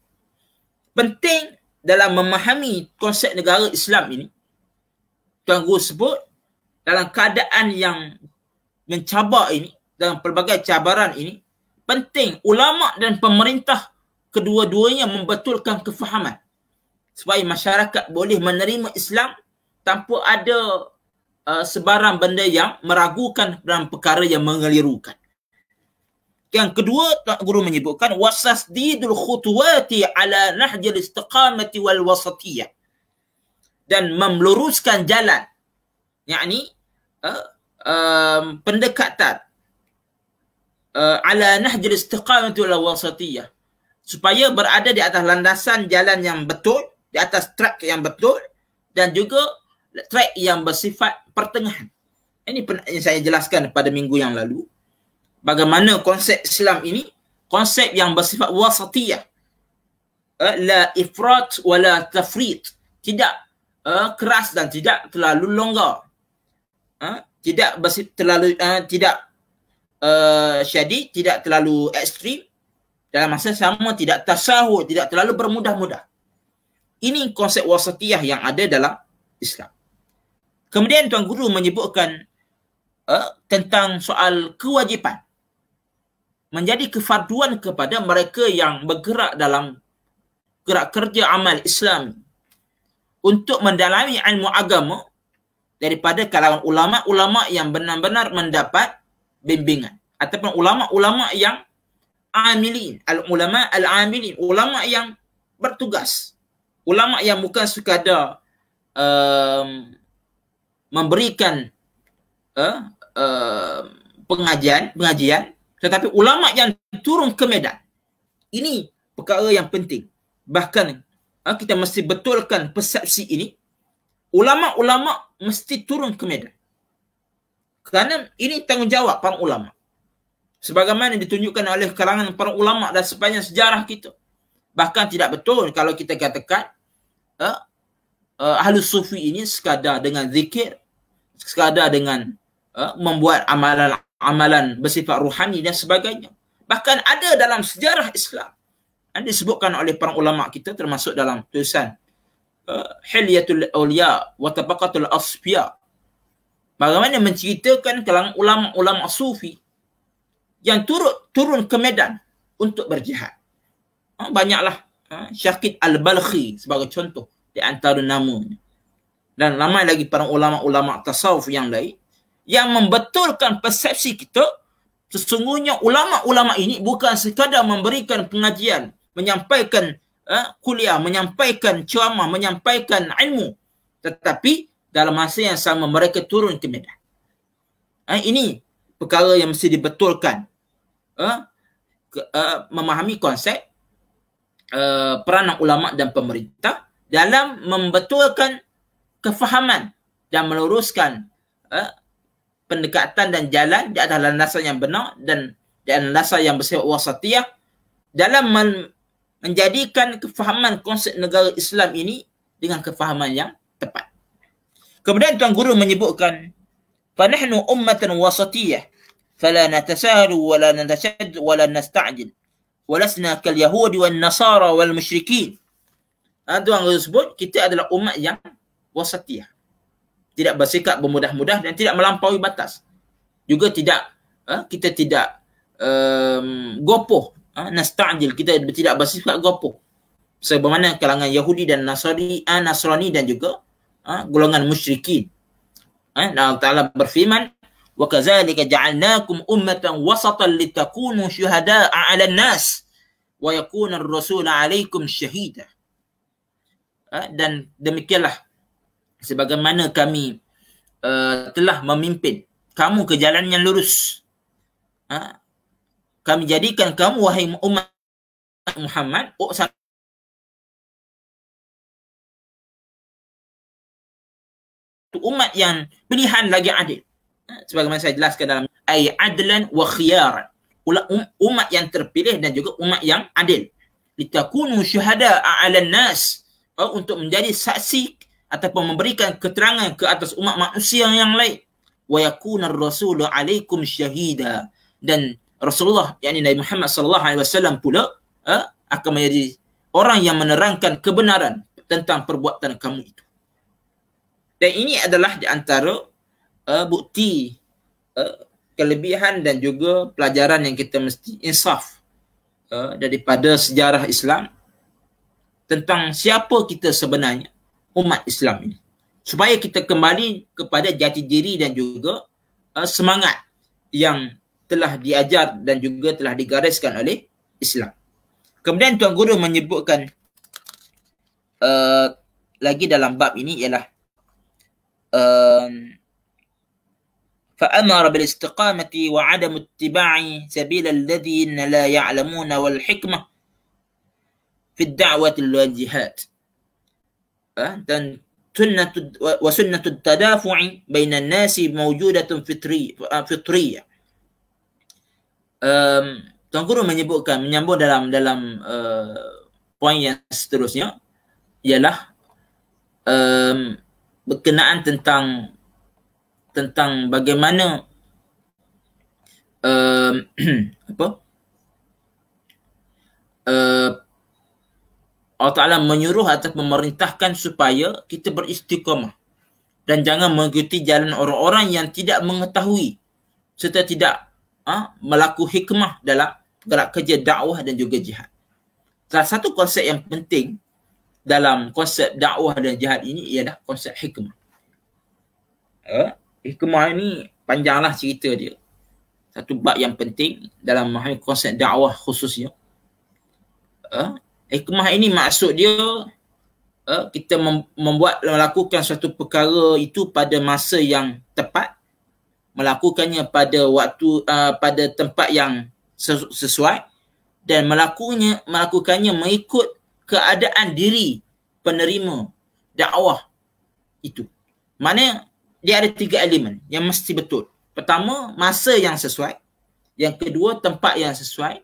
Penting dalam memahami konsep negara Islam ini, Tuan Guru sebut, dalam keadaan yang mencabar ini dalam pelbagai cabaran ini penting ulama dan pemerintah kedua-duanya membetulkan kefahaman supaya masyarakat boleh menerima Islam tanpa ada uh, sebarang benda yang meragukan dalam perkara yang mengelirukan. Yang kedua guru menyebutkan wasasdidul khutuwati ala nahjil istiqamati wal wasatiyah dan memeluruskan jalan yakni uh, um, pendekatan uh, ala nahjil istiqamati wal wasatiyah supaya berada di atas landasan jalan yang betul di atas track yang betul dan juga track yang bersifat pertengahan ini yang saya jelaskan pada minggu yang lalu bagaimana konsep Islam ini konsep yang bersifat wasatiyah uh, la ifrat wala tafrit tidak uh, keras dan tidak terlalu longgar ha, tidak bersif, terlalu ha, tidak uh, syadid, tidak terlalu ekstrim dalam masa sama tidak tasahur, tidak terlalu bermudah-mudah. Ini konsep wasatiyah yang ada dalam Islam. Kemudian tuan guru menyebutkan uh, tentang soal kewajipan menjadi kefarduan kepada mereka yang bergerak dalam gerak kerja amal Islam untuk mendalami ilmu agama daripada kalangan ulama-ulama yang benar-benar mendapat bimbingan ataupun ulama-ulama yang amilin al ulama al amilin ulama yang bertugas ulama yang bukan sekadar um, memberikan uh, uh, pengajian pengajian tetapi ulama yang turun ke medan ini perkara yang penting bahkan uh, kita mesti betulkan persepsi ini ulama-ulama mesti turun ke medan. Kerana ini tanggungjawab para ulama. Sebagaimana ditunjukkan oleh kalangan para ulama dan sepanjang sejarah kita. Bahkan tidak betul kalau kita katakan uh, uh, ahli sufi ini sekadar dengan zikir, sekadar dengan uh, membuat amalan-amalan bersifat ruhani dan sebagainya. Bahkan ada dalam sejarah Islam. Yang disebutkan oleh para ulama kita termasuk dalam tulisan hilyatul awliya wa tabaqatul asfiya bagaimana menceritakan kalangan ulama-ulama sufi yang turut turun ke medan untuk berjihad ha, banyaklah ha, Syakit Al-Balkhi sebagai contoh di antara namanya. Dan ramai lagi para ulama-ulama tasawuf yang lain yang membetulkan persepsi kita sesungguhnya ulama-ulama ini bukan sekadar memberikan pengajian, menyampaikan uh, kuliah, menyampaikan ceramah, menyampaikan ilmu. Tetapi dalam masa yang sama mereka turun ke medan. Uh, ini perkara yang mesti dibetulkan. Uh, ke, uh, memahami konsep uh, peranan ulama' dan pemerintah dalam membetulkan kefahaman dan meluruskan uh, pendekatan dan jalan di atas landasan yang benar dan dan landasan yang bersifat wasatiyah dalam menjadikan kefahaman konsep negara Islam ini dengan kefahaman yang tepat. Kemudian tuan guru menyebutkan fanahnu ummatan wasatiyah fala natasaru wala natashad wala nasta'jil walasna kal yahudi wan nasara wal musyrikin. Ah tuan guru sebut kita adalah umat yang wasatiyah. Tidak bersikap bermudah-mudah dan tidak melampaui batas. Juga tidak ha, kita tidak um, gopoh ha, nasta'jil kita tidak bersifat gopoh sebagaimana kalangan Yahudi dan Nasrani, ha, Nasrani dan juga ha, golongan musyrikin. Ha, dan Allah Ta'ala berfirman, وَكَذَلِكَ جَعَلْنَاكُمْ أُمَّةً وَسَطًا لِتَكُونُوا ala nas, النَّاسِ وَيَكُونَ Rasul alaikum شَهِيدًا ha, Dan demikianlah sebagaimana kami uh, telah memimpin kamu ke jalan yang lurus. Ha, kami jadikan kamu wahai umat Muhammad oh, sar- umat yang pilihan lagi adil. Ha, sebagaimana saya jelaskan dalam ay adlan wa khiyaran. Um, umat yang terpilih dan juga umat yang adil. Litakunu syuhada ala nas uh, untuk menjadi saksi ataupun memberikan keterangan ke atas umat manusia yang lain. Wa yakuna rasulu alaikum syahida dan Rasulullah yakni Nabi Muhammad sallallahu alaihi wasallam pula eh, akan menjadi orang yang menerangkan kebenaran tentang perbuatan kamu itu. Dan ini adalah di antara uh, bukti uh, kelebihan dan juga pelajaran yang kita mesti insaf uh, daripada sejarah Islam tentang siapa kita sebenarnya umat Islam ini. Supaya kita kembali kepada jati diri dan juga uh, semangat yang telah diajar dan juga telah digariskan oleh Islam. Kemudian Tuan Guru menyebutkan uh, lagi dalam bab ini ialah eh, فأمر بالاستقامة وعدم اتباع سبيل الذين لا يعلمون والحكمة في الدعوة والجهاد eh, dan sunnah wa sunnah tadafu'i bainan nasi mawjudatun fitri fitriyah um, Tuan Guru menyebutkan menyambung dalam dalam uh, eh, poin yang seterusnya ialah um, berkenaan tentang tentang bagaimana um, apa uh, Allah Ta'ala menyuruh atau memerintahkan supaya kita beristiqamah dan jangan mengikuti jalan orang-orang yang tidak mengetahui serta tidak uh, melaku hikmah dalam gerak kerja dakwah dan juga jihad. Salah satu konsep yang penting dalam konsep dakwah dan jihad ini ialah konsep hikmah. Uh, hikmah ini panjanglah cerita dia. Satu bab yang penting dalam memahami konsep dakwah khususnya. Uh, hikmah ini maksud dia uh, kita mem- membuat melakukan suatu perkara itu pada masa yang tepat melakukannya pada waktu uh, pada tempat yang sesuai dan melakukannya melakukannya mengikut keadaan diri penerima dakwah itu. Mana dia ada tiga elemen yang mesti betul. Pertama, masa yang sesuai. Yang kedua, tempat yang sesuai.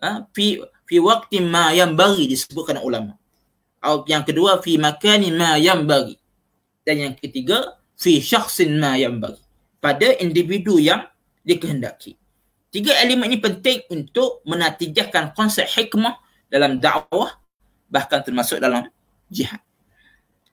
Ah, fi fi waqti ma yang bagi disebutkan ulama. Yang kedua, fi makan ma yang bagi. Dan yang ketiga, fi syaksin ma yang bagi pada individu yang dikehendaki. Tiga elemen ini penting untuk menatijahkan konsep hikmah dalam dakwah bahkan termasuk dalam jihad.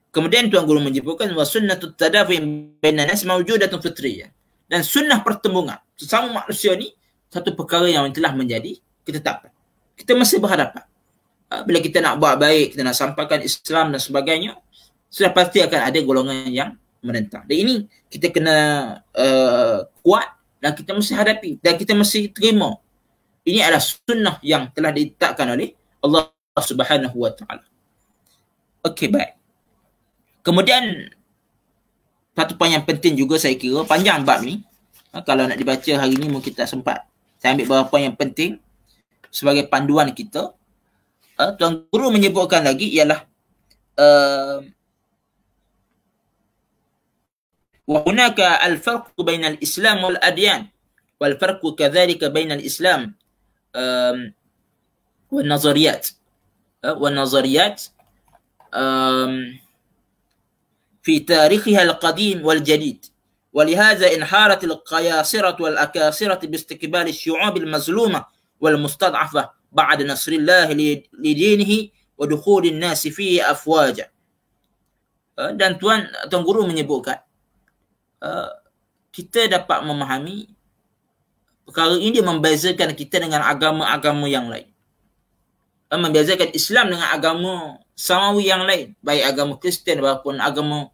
Kemudian Tuan Guru menyebutkan bahawa sunnah tu tadafi bina nas mawujudatun fitriyah. Dan sunnah pertembungan sesama manusia ni satu perkara yang telah menjadi kita ketetapan. Kita masih berhadapan. Ha, bila kita nak buat baik, kita nak sampaikan Islam dan sebagainya, sudah pasti akan ada golongan yang pemerintah. Dan ini kita kena uh, kuat dan kita mesti hadapi dan kita mesti terima. Ini adalah sunnah yang telah ditetapkan oleh Allah Subhanahu Wa Taala. Okey baik. Kemudian satu poin yang penting juga saya kira panjang bab ni. Ha, kalau nak dibaca hari ni mungkin tak sempat. Saya ambil beberapa poin yang penting sebagai panduan kita. Uh, Tuan Guru menyebutkan lagi ialah uh, وهناك الفرق بين الإسلام والأديان والفرق كذلك بين الإسلام والنظريات آه، والنظريات في تاريخها القديم والجديد ولهذا انحارت القياصرة والأكاسرة باستقبال الشعوب المظلومة والمستضعفة بعد نصر الله لدينه ودخول الناس فيه أفواجا dan tuan guru menyebutkan Uh, kita dapat memahami perkara ini membezakan kita dengan agama-agama yang lain. Uh, membezakan Islam dengan agama samawi yang lain. Baik agama Kristian maupun agama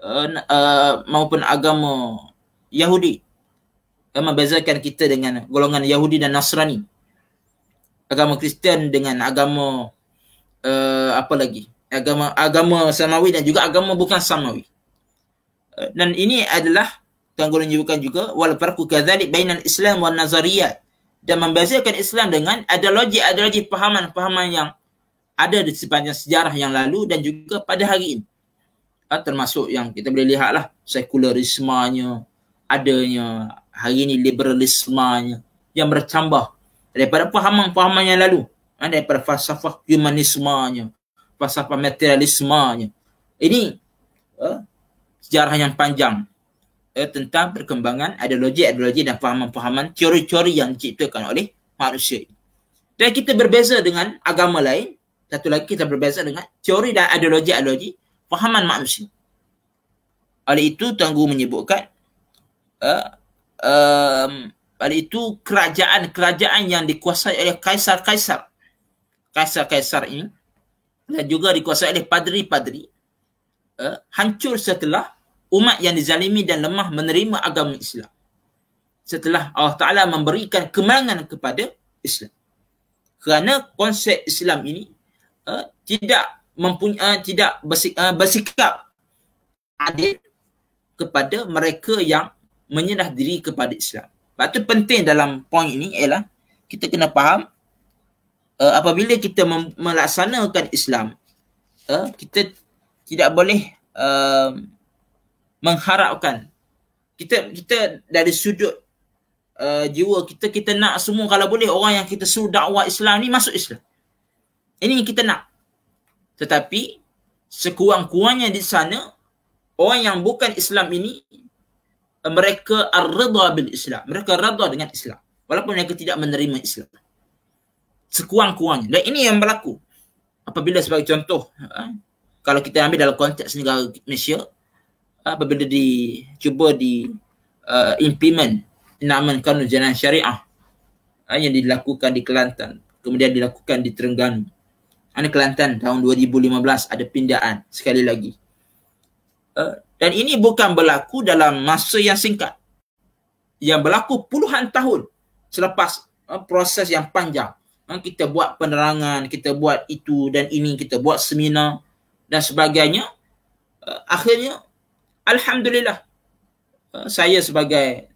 uh, uh, maupun agama Yahudi. Uh, membezakan kita dengan golongan Yahudi dan Nasrani. Agama Kristian dengan agama uh, apa lagi? Agama agama samawi dan juga agama bukan samawi dan ini adalah tanggulun bukan juga wal farqu kadzalik bainal islam wan nazariyat dan membezakan Islam dengan ada ada ideologi pahaman-pahaman yang ada di sepanjang sejarah yang lalu dan juga pada hari ini. Ha, termasuk yang kita boleh lihatlah sekularismanya, adanya hari ini liberalismanya yang bercambah daripada pahaman-pahaman yang lalu. Ha, daripada falsafah humanismanya, falsafah materialismanya. Ini ah, sejarah yang panjang eh, tentang perkembangan ideologi-ideologi dan pemahaman-pemahaman teori-teori yang diciptakan oleh manusia. Dan kita berbeza dengan agama lain, satu lagi kita berbeza dengan teori dan ideologi-ideologi pemahaman manusia. Oleh itu, tangguh menyebutkan eh, um, oleh itu kerajaan-kerajaan yang dikuasai oleh kaisar-kaisar. Kaisar-kaisar ini dan juga dikuasai oleh padri-padri eh, hancur setelah umat yang dizalimi dan lemah menerima agama Islam setelah Allah Ta'ala memberikan kemangan kepada Islam. Kerana konsep Islam ini uh, tidak mempunyai uh, eh, tidak bersik, uh, eh, bersikap adil kepada mereka yang menyerah diri kepada Islam. Sebab tu penting dalam poin ini ialah kita kena faham uh, apabila kita melaksanakan Islam uh, kita tidak boleh uh, mengharapkan kita kita dari sudut uh, jiwa kita kita nak semua kalau boleh orang yang kita suruh dakwah Islam ni masuk Islam. Ini yang kita nak. Tetapi sekurang-kurangnya di sana orang yang bukan Islam ini mereka ar-ridha bil Islam. Mereka redha dengan Islam. Walaupun mereka tidak menerima Islam. Sekurang-kurangnya. Dan ini yang berlaku. Apabila sebagai contoh, eh, kalau kita ambil dalam konteks negara Malaysia, apa benda di cuba di uh, implement naman kanun jalan syariah uh, yang dilakukan di Kelantan kemudian dilakukan di Terengganu. Ana Kelantan tahun 2015 ada pindaan sekali lagi. Uh, dan ini bukan berlaku dalam masa yang singkat. Yang berlaku puluhan tahun selepas uh, proses yang panjang. Uh, kita buat penerangan, kita buat itu dan ini, kita buat seminar dan sebagainya. Uh, akhirnya Alhamdulillah ah, saya sebagai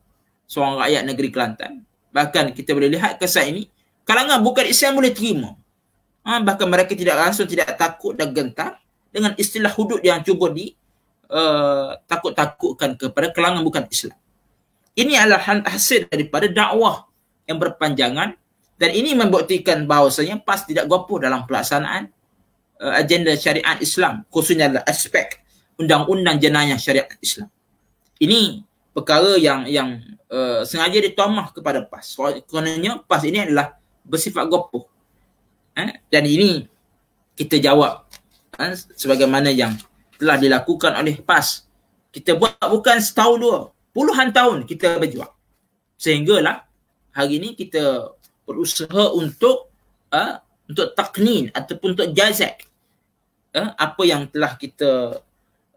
seorang rakyat negeri Kelantan bahkan kita boleh lihat kesan ini kalangan bukan Islam boleh terima ha, bahkan mereka tidak langsung tidak takut dan gentar dengan istilah hudud yang cuba di uh, takut-takutkan kepada kalangan bukan Islam ini adalah hasil daripada dakwah yang berpanjangan dan ini membuktikan bahawasanya PAS tidak gopoh dalam pelaksanaan uh, agenda syariat Islam khususnya aspek uh, undang-undang jenayah syariat Islam. Ini perkara yang yang uh, sengaja ditomah kepada PAS. Kerana PAS ini adalah bersifat gopoh. Eh? Dan ini kita jawab eh, sebagaimana yang telah dilakukan oleh PAS. Kita buat bukan setahun dua. Puluhan tahun kita berjuang. Sehinggalah hari ini kita berusaha untuk eh, untuk taknin ataupun untuk jazak eh, apa yang telah kita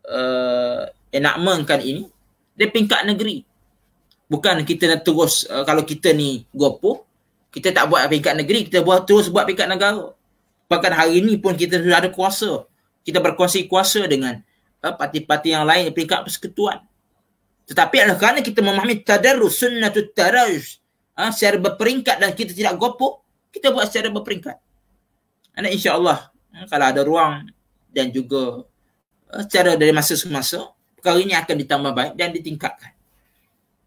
uh, enakmenkan ini dari pingkat negeri. Bukan kita nak terus uh, kalau kita ni gopoh, kita tak buat pingkat negeri, kita buat terus buat pingkat negara. Bahkan hari ini pun kita sudah ada kuasa. Kita berkongsi kuasa dengan uh, parti-parti yang lain pingkat persekutuan. Tetapi adalah kerana kita memahami tadarus sunnatu tadarus uh, secara berperingkat dan kita tidak gopoh, kita buat secara berperingkat. Dan insya Allah uh, kalau ada ruang dan juga Eh, secara dari masa semasa perkara ini akan ditambah baik dan ditingkatkan.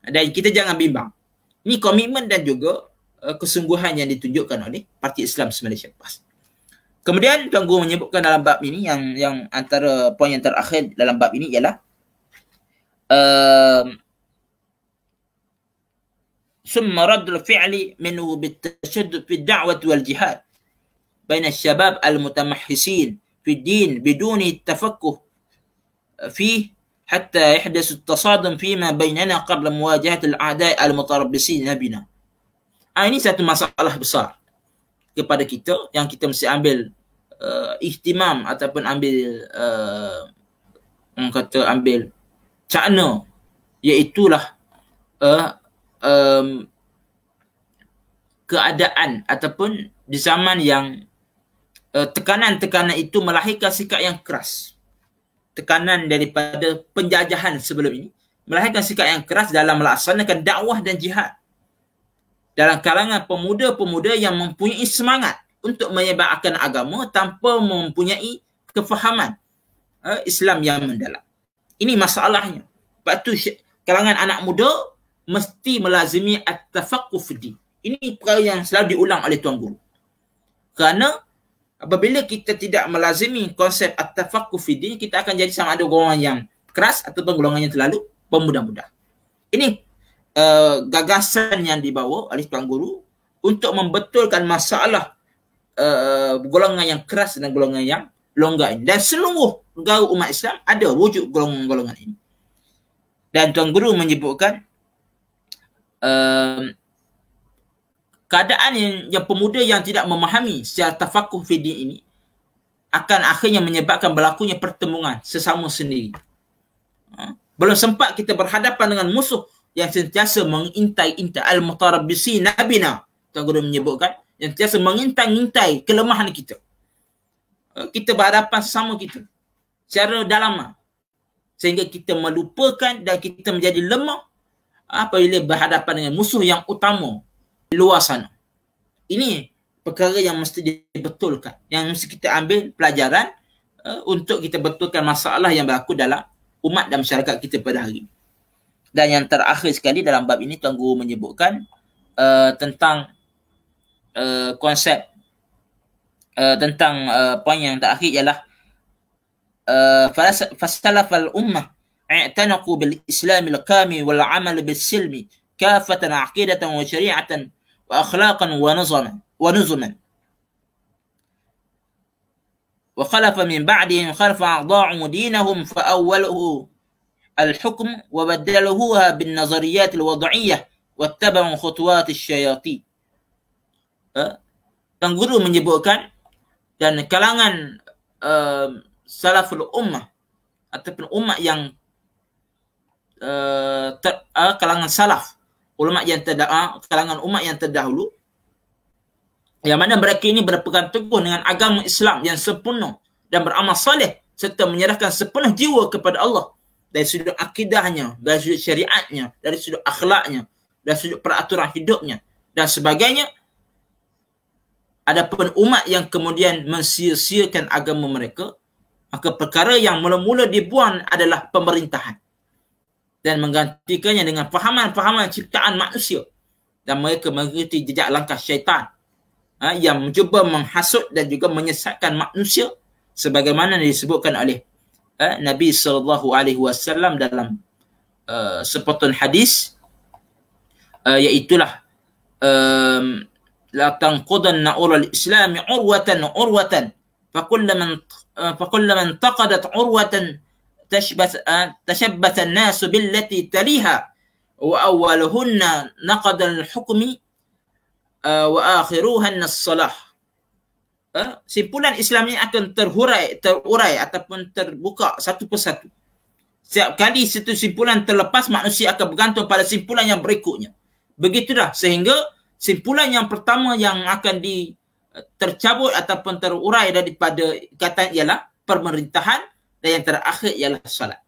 Dan kita jangan bimbang. Ini komitmen dan juga uh, kesungguhan yang ditunjukkan oleh Parti Islam Malaysia PAS. Kemudian Tuan Guru menyebutkan dalam bab ini yang yang antara poin yang terakhir dalam bab ini ialah uh, summa radd al-fi'li minhu bitashaddud fi da'wah wal jihad bain al-shabab al-mutamahhisin fi din biduni tafakkuh فيه حتى يحدث التصادم فيما بيننا قبل مواجهة الأعداء المتربصين بنا آه ini satu masalah besar kepada kita yang kita mesti ambil uh, ihtimam ataupun ambil uh, kata ambil cakna iaitulah uh, um, keadaan ataupun di zaman yang uh, tekanan-tekanan itu melahirkan sikap yang keras tekanan daripada penjajahan sebelum ini melahirkan sikap yang keras dalam melaksanakan dakwah dan jihad dalam kalangan pemuda-pemuda yang mempunyai semangat untuk menyebarkan agama tanpa mempunyai kefahaman uh, Islam yang mendalam. Ini masalahnya. Sebab tu kalangan anak muda mesti melazimi at-tafaqquf di. Ini perkara yang selalu diulang oleh tuan guru. Kerana apabila kita tidak melazimi konsep at-tafaqqu fi kita akan jadi sama ada golongan yang keras ataupun golongan yang terlalu pemuda-muda. Ini uh, gagasan yang dibawa oleh tuan guru untuk membetulkan masalah uh, golongan yang keras dan golongan yang longgar ini. Dan seluruh negara umat Islam ada wujud golongan-golongan ini. Dan tuan guru menyebutkan eh, keadaan yang, yang pemuda yang tidak memahami secara tafakuh fidin ini akan akhirnya menyebabkan berlakunya pertemuan sesama sendiri. Ha? Belum sempat kita berhadapan dengan musuh yang sentiasa mengintai-intai al mutarabisi nabina. Tuan Guru menyebutkan yang sentiasa mengintai-intai kelemahan kita. Ha? Kita berhadapan sama kita secara dalam sehingga kita melupakan dan kita menjadi lemah apabila berhadapan dengan musuh yang utama luar sana. Ini perkara yang mesti dibetulkan. Yang mesti kita ambil pelajaran uh, untuk kita betulkan masalah yang berlaku dalam umat dan masyarakat kita pada hari ini. Dan yang terakhir sekali dalam bab ini Tuan Guru menyebutkan uh, tentang uh, konsep uh, tentang uh, poin yang terakhir ialah فسلف الأمة اعتنقوا بالإسلام الكامل والعمل بالسلم كافة عقيدة وشريعة وأخلاقا ونظما ونظما وخلف من بعدهم خلف أعضاء دينهم فأوله الحكم وبدلوها بالنظريات الوضعية واتبعوا خطوات الشياطين أه؟ Yang guru menyebutkan dan kalangan uh, salaful ummah ataupun umat yang uh, ter, uh, kalangan salaf ulama yang terdahulu ah, kalangan umat yang terdahulu yang mana mereka ini berpegang teguh dengan agama Islam yang sempurna dan beramal saleh serta menyerahkan sepenuh jiwa kepada Allah dari sudut akidahnya, dari sudut syariatnya, dari sudut akhlaknya, dari sudut peraturan hidupnya dan sebagainya. Adapun umat yang kemudian mensia-siakan agama mereka, maka perkara yang mula-mula dibuang adalah pemerintahan dan menggantikannya dengan fahaman-fahaman ciptaan manusia dan mereka mengikuti jejak langkah syaitan ha, yang mencuba menghasut dan juga menyesatkan manusia sebagaimana disebutkan oleh ha, Nabi sallallahu alaihi wasallam dalam uh, sepotong hadis uh, ha, iaitu lah um, la tanqudanna ulul islam urwatan urwatan fa kullu man uh, fa kullu man taqadat urwatan تشبث تشبث الناس بالتي تليها واولهن نقد الحكم واخرهن الصلاح Simpulan Islam ini akan terhurai, terurai ataupun terbuka satu persatu. Setiap kali satu simpulan terlepas, manusia akan bergantung pada simpulan yang berikutnya. Begitulah sehingga simpulan yang pertama yang akan di tercabut ataupun terurai daripada kata ialah pemerintahan dan yang terakhir ialah salat.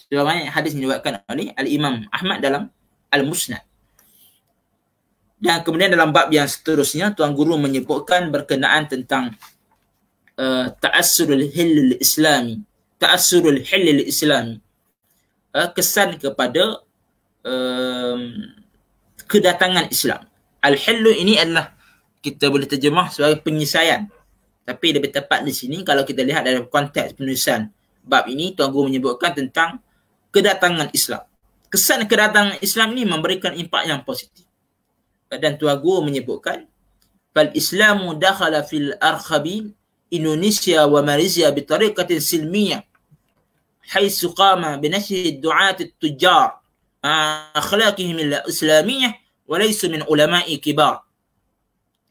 Sebagaimana hadis diriwayatkan oleh Al-Imam Ahmad dalam Al-Musnad. Dan kemudian dalam bab yang seterusnya tuan guru menyebutkan berkenaan tentang uh, ta'assurul hilul islami, taasurul hilul islami. Uh, kesan kepada um, kedatangan Islam. Al-hilu ini adalah kita boleh terjemah sebagai penyisayan. Tapi lebih tepat di sini kalau kita lihat dalam konteks penulisan bab ini Tuan Guru menyebutkan tentang kedatangan Islam. Kesan kedatangan Islam ini memberikan impak yang positif. Dan Tuan Guru menyebutkan fal Islamu dakhala fil arkhabin Indonesia wa Malaysia bi tariqatin silmiyah حيث قام بنشر الدعاة التجار Islamiyah, أخلاقهم الإسلامية وليس من علماء كبار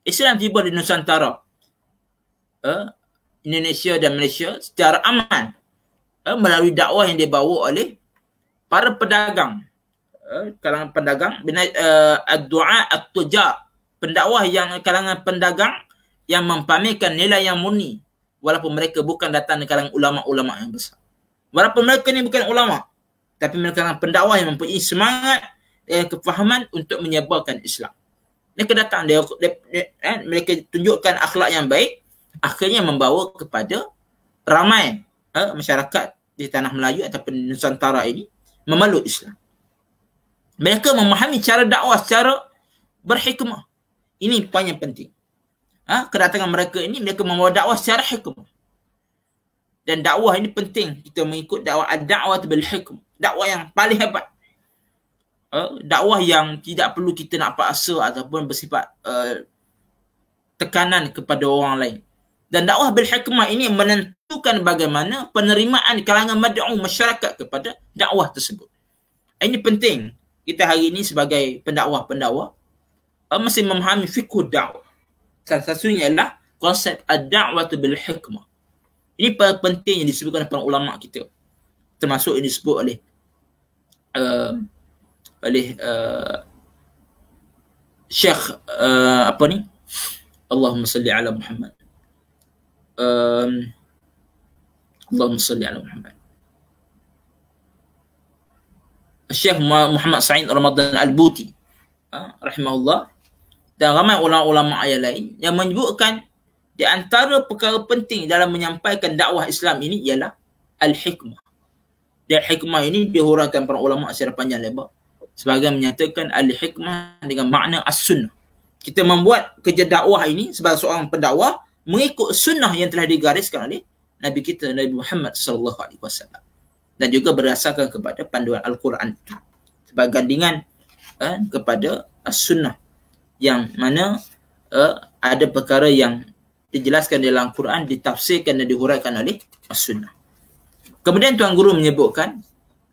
إسلام تيبا لنسانترا إندونيسيا دا ماليسيا ستار أمان eh, melalui dakwah yang dibawa oleh para pedagang eh, kalangan pedagang bina eh, ad-du'a at-tujar pendakwah yang kalangan pedagang yang mempamerkan nilai yang murni walaupun mereka bukan datang dari kalangan ulama-ulama yang besar walaupun mereka ni bukan ulama tapi mereka kalangan pendakwah yang mempunyai semangat eh, kefahaman untuk menyebarkan Islam mereka datang dia, dia, dia eh, mereka tunjukkan akhlak yang baik akhirnya membawa kepada ramai eh, masyarakat di tanah Melayu ataupun Nusantara ini memeluk Islam. Mereka memahami cara dakwah secara berhikmah. Ini poin yang penting. Ha? Kedatangan mereka ini, mereka membawa dakwah secara hikmah. Dan dakwah ini penting. Kita mengikut dakwah ad-da'wah bil hikmah. Dakwah yang paling hebat. Ha? Dakwah yang tidak perlu kita nak paksa ataupun bersifat uh, tekanan kepada orang lain dan dakwah bil hikmah ini menentukan bagaimana penerimaan kalangan mad'u masyarakat kepada dakwah tersebut. Ini penting kita hari ini sebagai pendakwah-pendakwa eh, mesti memahami fikuh dakwah. Salah satunya ialah konsep ad-da'wah bil hikmah. Ini paling penting yang disebutkan oleh para ulama kita. Termasuk yang disebut oleh uh, oleh uh, eh, Syekh uh, apa ni? Allahumma salli ala Muhammad um, Allahumma salli ala Muhammad Syekh Muhammad Sa'id Ramadan Al-Buti ha, rahimahullah dan ramai ulama-ulama yang lain yang menyebutkan di antara perkara penting dalam menyampaikan dakwah Islam ini ialah al-hikmah. Dan hikmah ini dihuraikan para ulama secara panjang lebar sebagai menyatakan al-hikmah dengan makna as-sunnah. Kita membuat kerja dakwah ini sebagai seorang pendakwah mengikut sunnah yang telah digariskan oleh Nabi kita Nabi Muhammad sallallahu alaihi wasallam dan juga berdasarkan kepada panduan al-Quran sebagai gandingan eh, kepada eh, sunnah yang mana eh, ada perkara yang dijelaskan dalam Al-Quran ditafsirkan dan dihuraikan oleh sunnah. Kemudian tuan guru menyebutkan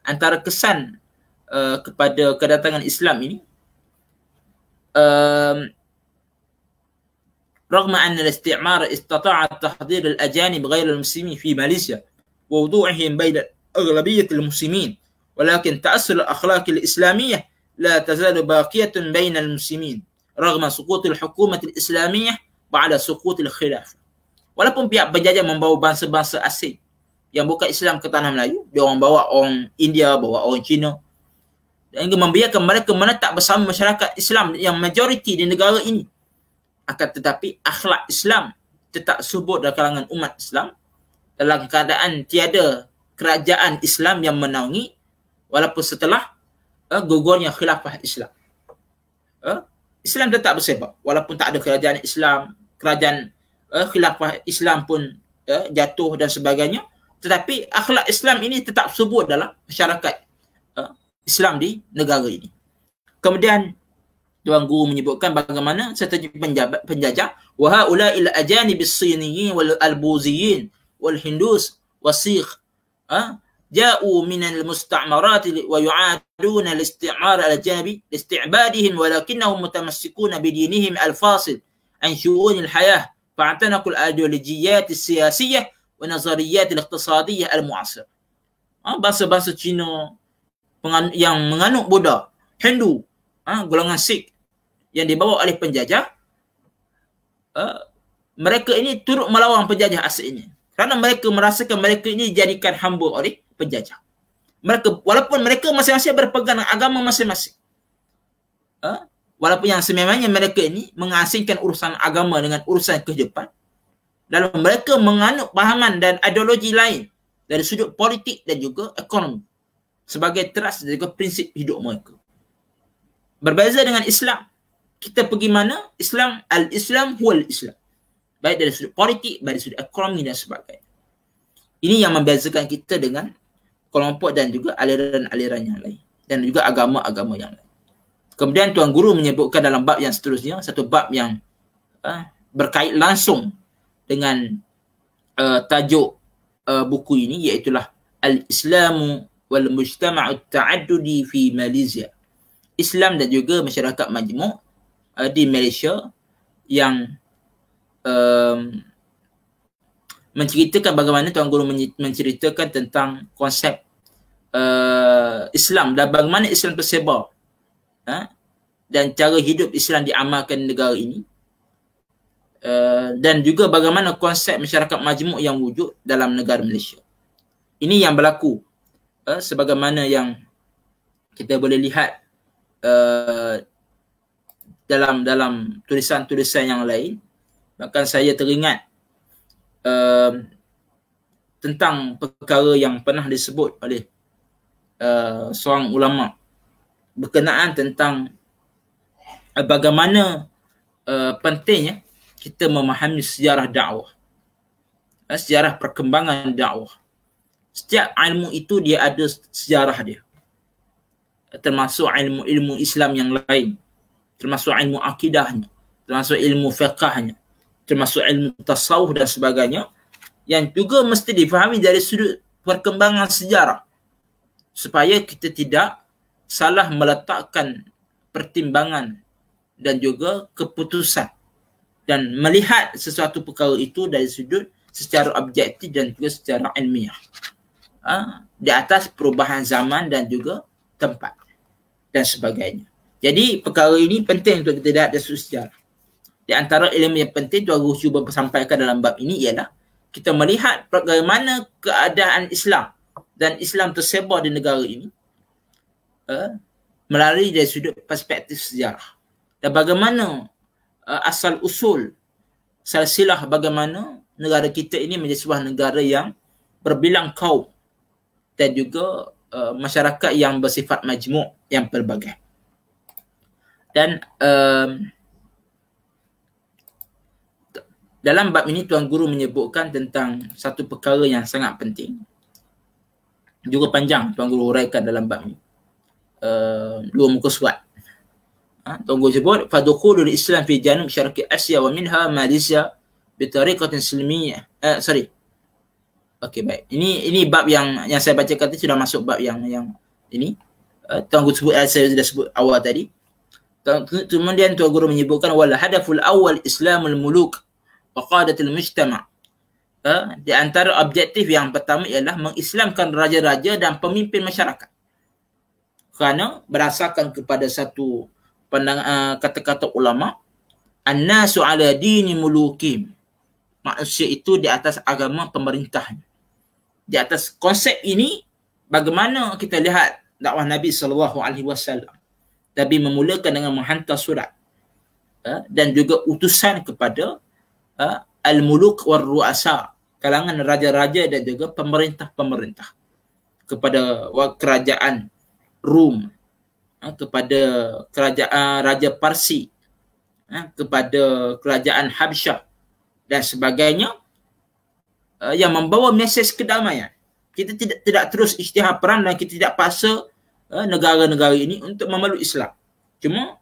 antara kesan eh, kepada kedatangan Islam ini eh, رغم أن الاستعمار استطاع تحضير الأجانب غير المسلمين في ماليزيا ووضوعهم بين أغلبية المسلمين ولكن تأثر الأخلاق الإسلامية لا تزال باقية بين المسلمين رغم سقوط الحكومة الإسلامية بعد سقوط الخلافة walaupun pihak penjajah membawa bangsa-bangsa asing yang bukan Islam ke tanah Melayu, dia orang bawa orang India, bawa orang Cina dan hingga membiarkan mereka menetap bersama masyarakat Islam yang majoriti di negara ini akan tetapi akhlak Islam tetap subur dalam kalangan umat Islam dalam keadaan tiada kerajaan Islam yang menaungi walaupun setelah uh, gugurnya khilafah Islam. Uh, Islam tetap bersebab walaupun tak ada kerajaan Islam, kerajaan uh, khilafah Islam pun uh, jatuh dan sebagainya tetapi akhlak Islam ini tetap subur dalam masyarakat uh, Islam di negara ini. Kemudian Tuan Guru menyebutkan bagaimana strategi penjajah waha ula il ajani bis siniyin wal albuziyin wal hindus wasikh ha? ja'u min al mustamarat wa yu'aduna al isti'mar al ajabi isti'badihim walakinahum mutamassikun bi dinihim al fasid an shu'un al hayah fa'tanaku al ideologiyat al siyasiyah wa nazariyat al iqtisadiyah al mu'asir ha? bahasa-bahasa Cina yang menganut Buddha Hindu ha? golongan Sikh yang dibawa oleh penjajah uh, mereka ini turut melawan penjajah asal ini kerana mereka merasakan mereka ini dijadikan hamba oleh penjajah mereka walaupun mereka masing-masing berpegang agama masing-masing uh, walaupun yang sememangnya mereka ini mengasingkan urusan agama dengan urusan kehidupan dalam mereka menganut pahaman dan ideologi lain dari sudut politik dan juga ekonomi sebagai teras dan juga prinsip hidup mereka. Berbeza dengan Islam kita pergi mana Islam al-Islam huwal Islam baik dari sudut politik baik dari sudut ekonomi dan sebagainya ini yang membezakan kita dengan kelompok dan juga aliran-aliran yang lain dan juga agama-agama yang lain kemudian tuan guru menyebutkan dalam bab yang seterusnya satu bab yang uh, berkait langsung dengan uh, tajuk uh, buku ini iaitu al islam wal mujtama'u ta'addudi fi Malaysia Islam dan juga masyarakat majmuk uh, di Malaysia yang um, menceritakan bagaimana Tuan Guru menceritakan tentang konsep uh, Islam dan bagaimana Islam tersebar uh, dan cara hidup Islam diamalkan di negara ini uh, dan juga bagaimana konsep masyarakat majmuk yang wujud dalam negara Malaysia. Ini yang berlaku uh, sebagaimana yang kita boleh lihat uh, dalam dalam tulisan-tulisan yang lain bahkan saya teringat uh, tentang perkara yang pernah disebut oleh uh, seorang ulama berkenaan tentang uh, bagaimana uh, pentingnya kita memahami sejarah dakwah uh, sejarah perkembangan dakwah setiap ilmu itu dia ada sejarah dia termasuk ilmu-ilmu Islam yang lain termasuk ilmu akidahnya, termasuk ilmu fiqahnya, termasuk ilmu tasawuf dan sebagainya yang juga mesti difahami dari sudut perkembangan sejarah supaya kita tidak salah meletakkan pertimbangan dan juga keputusan dan melihat sesuatu perkara itu dari sudut secara objektif dan juga secara ilmiah ha? di atas perubahan zaman dan juga tempat dan sebagainya jadi perkara ini penting untuk kita dah dasar sejarah. Di antara elemen yang penting Tuan Guru cuba sampaikan dalam bab ini ialah kita melihat bagaimana keadaan Islam dan Islam tersebar di negara ini uh, melalui dari sudut perspektif sejarah. Dan bagaimana uh, asal-usul silsilah bagaimana negara kita ini menjadi sebuah negara yang berbilang kaum dan juga uh, masyarakat yang bersifat majmuk yang pelbagai dan um, dalam bab ini tuan guru menyebutkan tentang satu perkara yang sangat penting juga panjang tuan guru uraikan dalam bab ini uh, dua muka surat ha, tuan guru sebut fadkhulul islam fi janub syarqi asia wa minha malaysia bi tariqatin silmiyah eh, sorry okey baik ini ini bab yang yang saya bacakan tadi sudah masuk bab yang yang ini uh, tuan guru sebut eh, saya sudah sebut awal tadi kemudian tuan guru menyebutkan wal hadaful awal islamul muluk wa qadatul mujtama ha? di antara objektif yang pertama ialah mengislamkan raja-raja dan pemimpin masyarakat kerana berdasarkan kepada satu pandang ha, kata-kata ulama annasu ala dini mulukim manusia itu di atas agama pemerintah. di atas konsep ini bagaimana kita lihat dakwah Nabi sallallahu alaihi wasallam Nabi memulakan dengan menghantar surat uh, dan juga utusan kepada uh, al-muluk wal ruasa kalangan raja-raja dan juga pemerintah-pemerintah kepada kerajaan Rum, uh, kepada kerajaan ah, raja Parsi uh, kepada kerajaan Habsyah dan sebagainya uh, yang membawa mesej kedamaian kita tidak tidak terus isytihar perang dan kita tidak paksa Eh, negara-negara ini untuk memeluk Islam. Cuma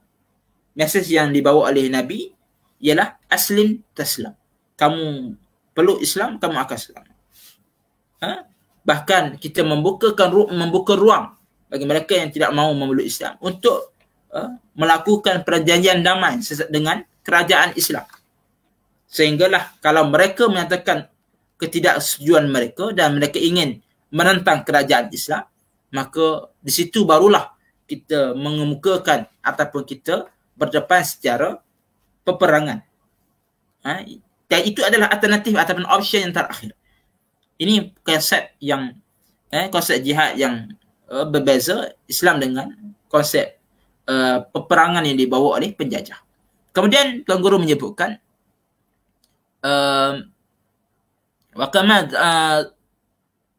mesej yang dibawa oleh Nabi ialah aslim taslam. Kamu peluk Islam, kamu akan Islam. Ha? Bahkan kita membukakan ru- membuka ruang bagi mereka yang tidak mahu memeluk Islam untuk uh, melakukan perjanjian damai dengan kerajaan Islam. Sehinggalah kalau mereka menyatakan ketidaksetujuan mereka dan mereka ingin menentang kerajaan Islam, maka di situ barulah kita mengemukakan ataupun kita berdepan secara peperangan. Ha? Dan itu adalah alternatif ataupun option yang terakhir. Ini konsep yang eh, konsep jihad yang uh, berbeza Islam dengan konsep uh, peperangan yang dibawa oleh penjajah. Kemudian Tuan Guru menyebutkan uh, eh, wakamad uh,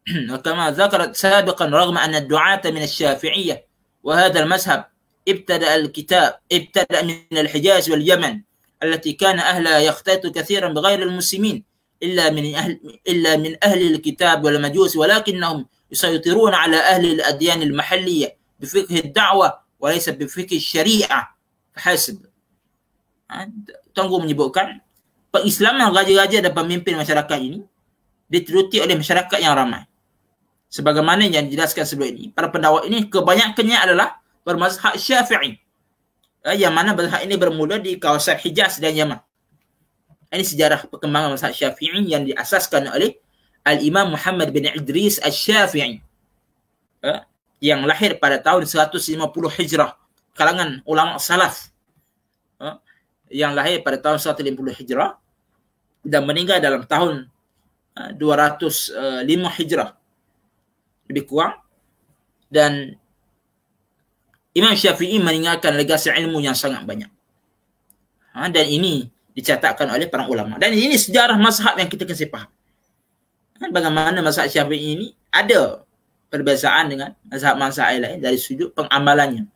وكما ذكرت سابقا رغم أن الدعاة من الشافعية وهذا المذهب ابتدأ الكتاب ابتدأ من الحجاز واليمن التي كان أهلها يختلط كثيرا بغير المسلمين إلا من أهل إلا من أهل الكتاب والمجوس ولكنهم يسيطرون على أهل الأديان المحلية بفقه الدعوة وليس بفقه الشريعة فحسب. Tunggu menyebutkan pengislaman غاجي raja dan pemimpin مشاركة ini diteruti oleh masyarakat yang ramai. sebagaimana yang dijelaskan sebelum ini para pendakwa ini kebanyakannya adalah bermazhab syafi'i eh, yang mana mazhab ini bermula di kawasan Hijaz dan Yaman ini sejarah perkembangan mazhab syafi'i yang diasaskan oleh Al-Imam Muhammad bin Idris al-Syafi'i eh, yang lahir pada tahun 150 Hijrah kalangan ulama salaf eh, yang lahir pada tahun 150 Hijrah dan meninggal dalam tahun 205 eh, eh, Hijrah lebih kurang dan Imam Syafi'i meninggalkan legasi ilmu yang sangat banyak. Ha, dan ini dicatatkan oleh para ulama. Dan ini sejarah mazhab yang kita kena faham. Ha, bagaimana mazhab Syafi'i ini ada perbezaan dengan mazhab-mazhab lain dari sudut pengamalannya.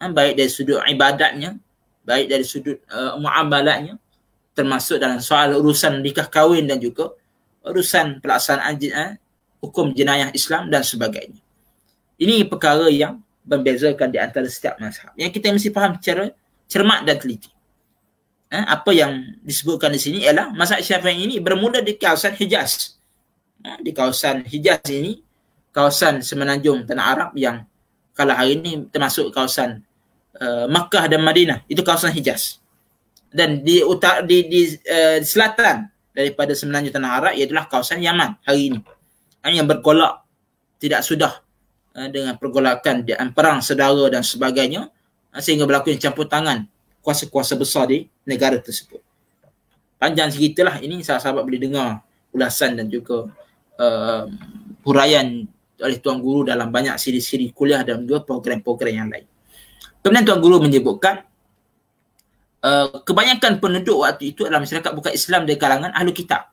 Ha, baik dari sudut ibadatnya, baik dari sudut uh, muamalatnya termasuk dalam soal urusan nikah kahwin dan juga urusan pelaksanaan eh, hukum jenayah Islam dan sebagainya. Ini perkara yang membezakan di antara setiap mazhab. Yang kita mesti faham secara cermat dan teliti. Eh, apa yang disebutkan di sini ialah mazhab Syafi'i ini bermula di kawasan Hijaz. Eh, di kawasan Hijaz ini, kawasan semenanjung tanah Arab yang kalau hari ini termasuk kawasan uh, Makkah dan Madinah, itu kawasan Hijaz. Dan di utara di, di uh, selatan daripada semenanjung tanah Arab ialah kawasan Yaman hari ini yang bergolak tidak sudah eh, dengan pergolakan di perang sedara dan sebagainya eh, sehingga berlaku yang campur tangan kuasa-kuasa besar di negara tersebut. Panjang segitulah ini sahabat-sahabat boleh dengar ulasan dan juga uh, huraian oleh Tuan Guru dalam banyak siri-siri kuliah dan juga program-program yang lain. Kemudian Tuan Guru menyebutkan uh, kebanyankan penduduk waktu itu adalah masyarakat bukan Islam dari kalangan Ahlu Kitab.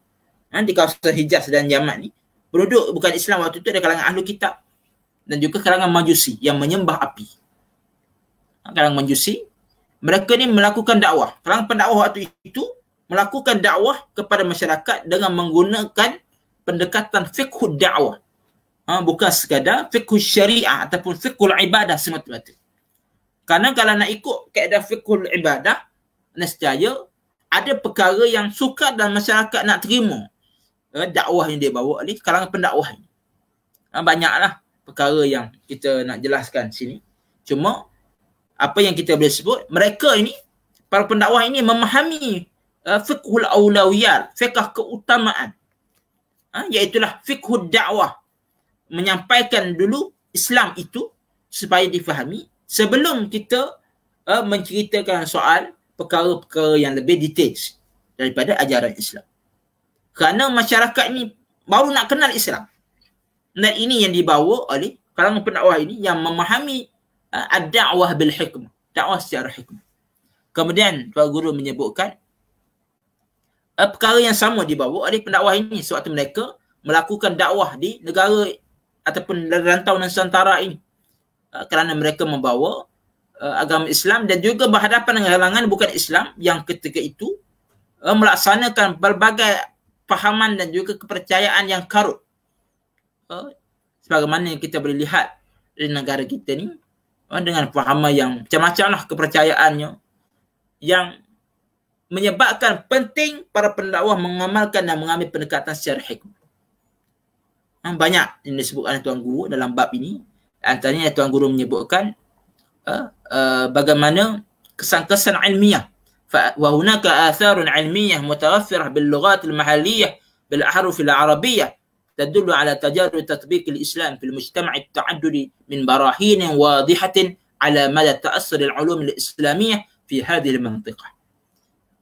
Ha, di kawasan Hijaz dan Yaman ni penduduk bukan Islam waktu itu ada kalangan ahlu kitab dan juga kalangan majusi yang menyembah api. Ha, kalangan majusi, mereka ni melakukan dakwah. Kalangan pendakwah waktu itu melakukan dakwah kepada masyarakat dengan menggunakan pendekatan fiqh dakwah. Ha, bukan sekadar fiqh syariah ataupun fiqh ibadah semata-mata. Karena kalau nak ikut keadaan fiqh ibadah, nescaya ada perkara yang sukar dan masyarakat nak terima uh, dakwah yang dia bawa ni kalangan pendakwah ni. Uh, banyaklah perkara yang kita nak jelaskan sini. Cuma apa yang kita boleh sebut, mereka ini para pendakwah ini memahami uh, fiqhul aulawiyat, fiqh keutamaan. Ha, uh, iaitulah fiqhul dakwah menyampaikan dulu Islam itu supaya difahami sebelum kita uh, menceritakan soal perkara-perkara yang lebih detail daripada ajaran Islam kerana masyarakat ni baru nak kenal Islam dan ini yang dibawa oleh kalangan pendakwah ini yang memahami uh, ad-da'wah bil hikmah dakwah secara hikmah kemudian tuan guru menyebutkan uh, perkara yang sama dibawa oleh pendakwah ini sewaktu mereka melakukan dakwah di negara ataupun rantau Nusantara ini uh, kerana mereka membawa uh, agama Islam dan juga berhadapan dengan halangan bukan Islam yang ketika itu uh, melaksanakan pelbagai pemahaman dan juga kepercayaan yang karut. Uh, sebagaimana kita boleh lihat di negara kita ni uh, dengan pemahaman yang macam-macam lah kepercayaannya yang menyebabkan penting para pendakwah mengamalkan dan mengambil pendekatan secara hikmah. Uh, banyak yang disebutkan oleh Tuan Guru dalam bab ini. Antaranya Tuan Guru menyebutkan uh, uh, bagaimana kesan-kesan ilmiah وهناك آثار علمية متوفرة باللغات المحلية بالأحرف العربية تدل على تجارب تطبيق الإسلام في المجتمع التعددي من براهين واضحة على مدى تأثر العلوم الإسلامية في هذه المنطقة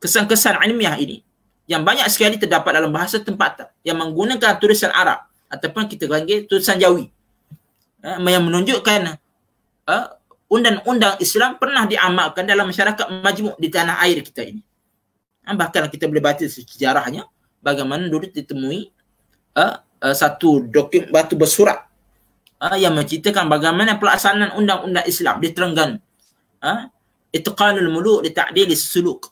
kesan-kesan ilmiah ini yang banyak sekali terdapat dalam bahasa tempatan yang menggunakan tulisan Arab ataupun kita panggil tulisan Jawi eh, yang menunjukkan eh, undang-undang Islam pernah diamalkan dalam masyarakat majmuk di tanah air kita ini. Ha, bahkan kita boleh baca sejarahnya bagaimana dulu ditemui uh, uh, satu dokumen batu bersurat uh, yang menceritakan bagaimana pelaksanaan undang-undang Islam di Terengganu. Uh, Itqanul muluk di ta'dilis suluk.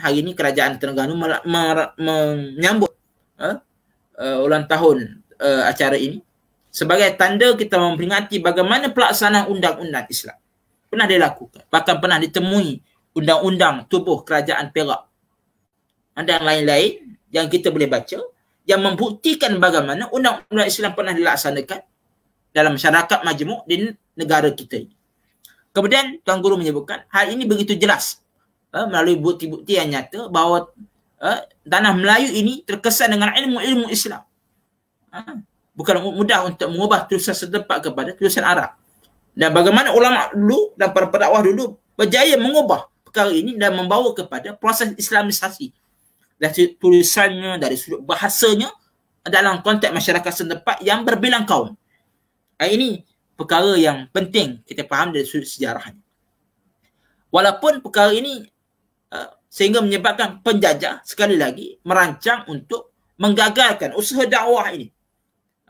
Hari ini kerajaan Terengganu menyambut uh, uh, ulang tahun uh, acara ini sebagai tanda kita memperingati bagaimana pelaksanaan undang-undang Islam pernah dilakukan bahkan pernah ditemui undang-undang tubuh kerajaan Perak dan lain-lain yang kita boleh baca yang membuktikan bagaimana undang-undang Islam pernah dilaksanakan dalam masyarakat majmuk di negara kita ini. Kemudian Tuan Guru menyebutkan hal ini begitu jelas eh, melalui bukti-bukti yang nyata bahawa eh, tanah Melayu ini terkesan dengan ilmu-ilmu Islam. Eh, bukan mudah untuk mengubah tulisan setempat kepada tulisan Arab. Dan bagaimana ulama dulu dan para pendakwah dulu berjaya mengubah perkara ini dan membawa kepada proses Islamisasi. Dari tulisannya, dari sudut bahasanya dalam konteks masyarakat setempat yang berbilang kaum. Ini perkara yang penting kita faham dari sudut sejarahnya. Walaupun perkara ini eh, sehingga menyebabkan penjajah sekali lagi merancang untuk menggagalkan usaha dakwah ini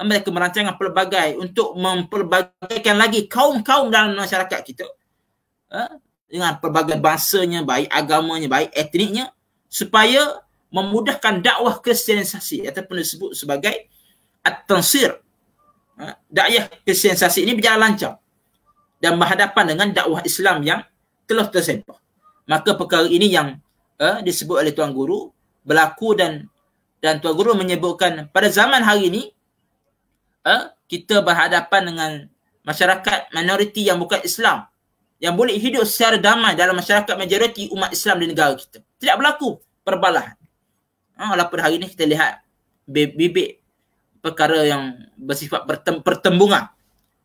mereka merancangkan pelbagai untuk memperbagaikan lagi kaum-kaum dalam masyarakat kita ha? dengan pelbagai bahasanya, baik agamanya, baik etniknya supaya memudahkan dakwah kristianisasi ataupun disebut sebagai at-tansir. Ha? Dakwah kristianisasi ini berjalan lancar dan berhadapan dengan dakwah Islam yang telah tersebar. Maka perkara ini yang uh, disebut oleh Tuan Guru berlaku dan dan Tuan Guru menyebutkan pada zaman hari ini uh, kita berhadapan dengan masyarakat minoriti yang bukan Islam yang boleh hidup secara damai dalam masyarakat majoriti umat Islam di negara kita. Tidak berlaku perbalahan. Uh, walaupun hari ini kita lihat bibit perkara yang bersifat pertem- pertembungan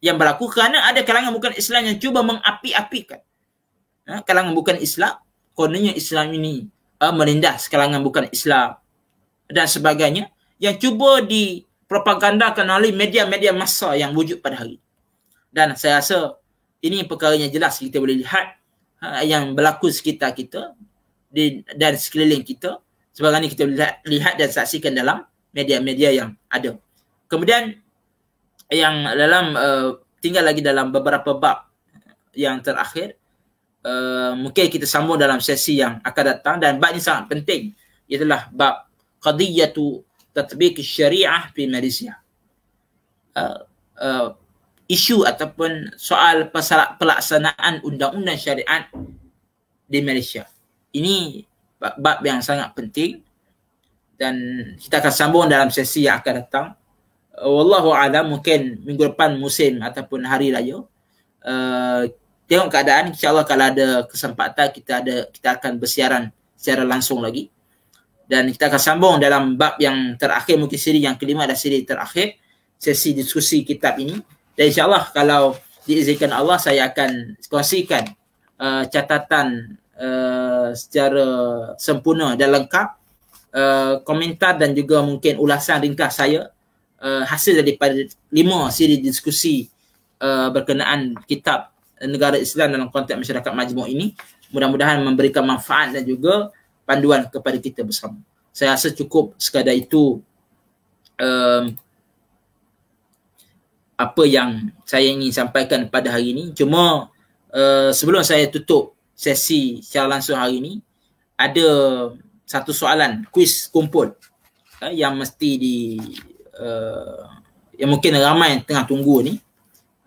yang berlaku kerana ada kalangan bukan Islam yang cuba mengapi-apikan. Uh, kalangan bukan Islam, kononnya Islam ini uh, menindas kalangan bukan Islam dan sebagainya yang cuba di propaganda kenali media-media massa yang wujud pada hari dan saya rasa ini yang jelas kita boleh lihat ha, yang berlaku sekitar kita di, dan sekeliling kita sebagaimana ini kita lihat, lihat dan saksikan dalam media-media yang ada kemudian yang dalam uh, tinggal lagi dalam beberapa bab yang terakhir uh, mungkin kita sambung dalam sesi yang akan datang dan bab ini sangat penting itulah bab qadiyatu tatbik syariah di Malaysia. Uh, uh, isu ataupun soal pasal pelaksanaan undang-undang syariat di Malaysia. Ini bab bab yang sangat penting dan kita akan sambung dalam sesi yang akan datang. Uh, wallahu a'lam mungkin minggu depan musim ataupun hari raya. Uh, tengok keadaan Insya Allah kalau ada kesempatan kita ada kita akan bersiaran secara langsung lagi dan kita akan sambung dalam bab yang terakhir mungkin siri yang kelima dan siri terakhir sesi diskusi kitab ini dan insyaallah kalau diizinkan Allah saya akan kongsikan uh, catatan uh, secara sempurna dan lengkap uh, komentar dan juga mungkin ulasan ringkas saya uh, hasil daripada lima siri diskusi uh, berkenaan kitab negara Islam dalam konteks masyarakat majmuk ini mudah-mudahan memberikan manfaat dan juga panduan kepada kita bersama. Saya rasa cukup sekadar itu um, apa yang saya ingin sampaikan pada hari ini. Cuma uh, sebelum saya tutup sesi secara langsung hari ini, ada satu soalan kuis kumpul uh, yang mesti di uh, yang mungkin ramai yang tengah tunggu ni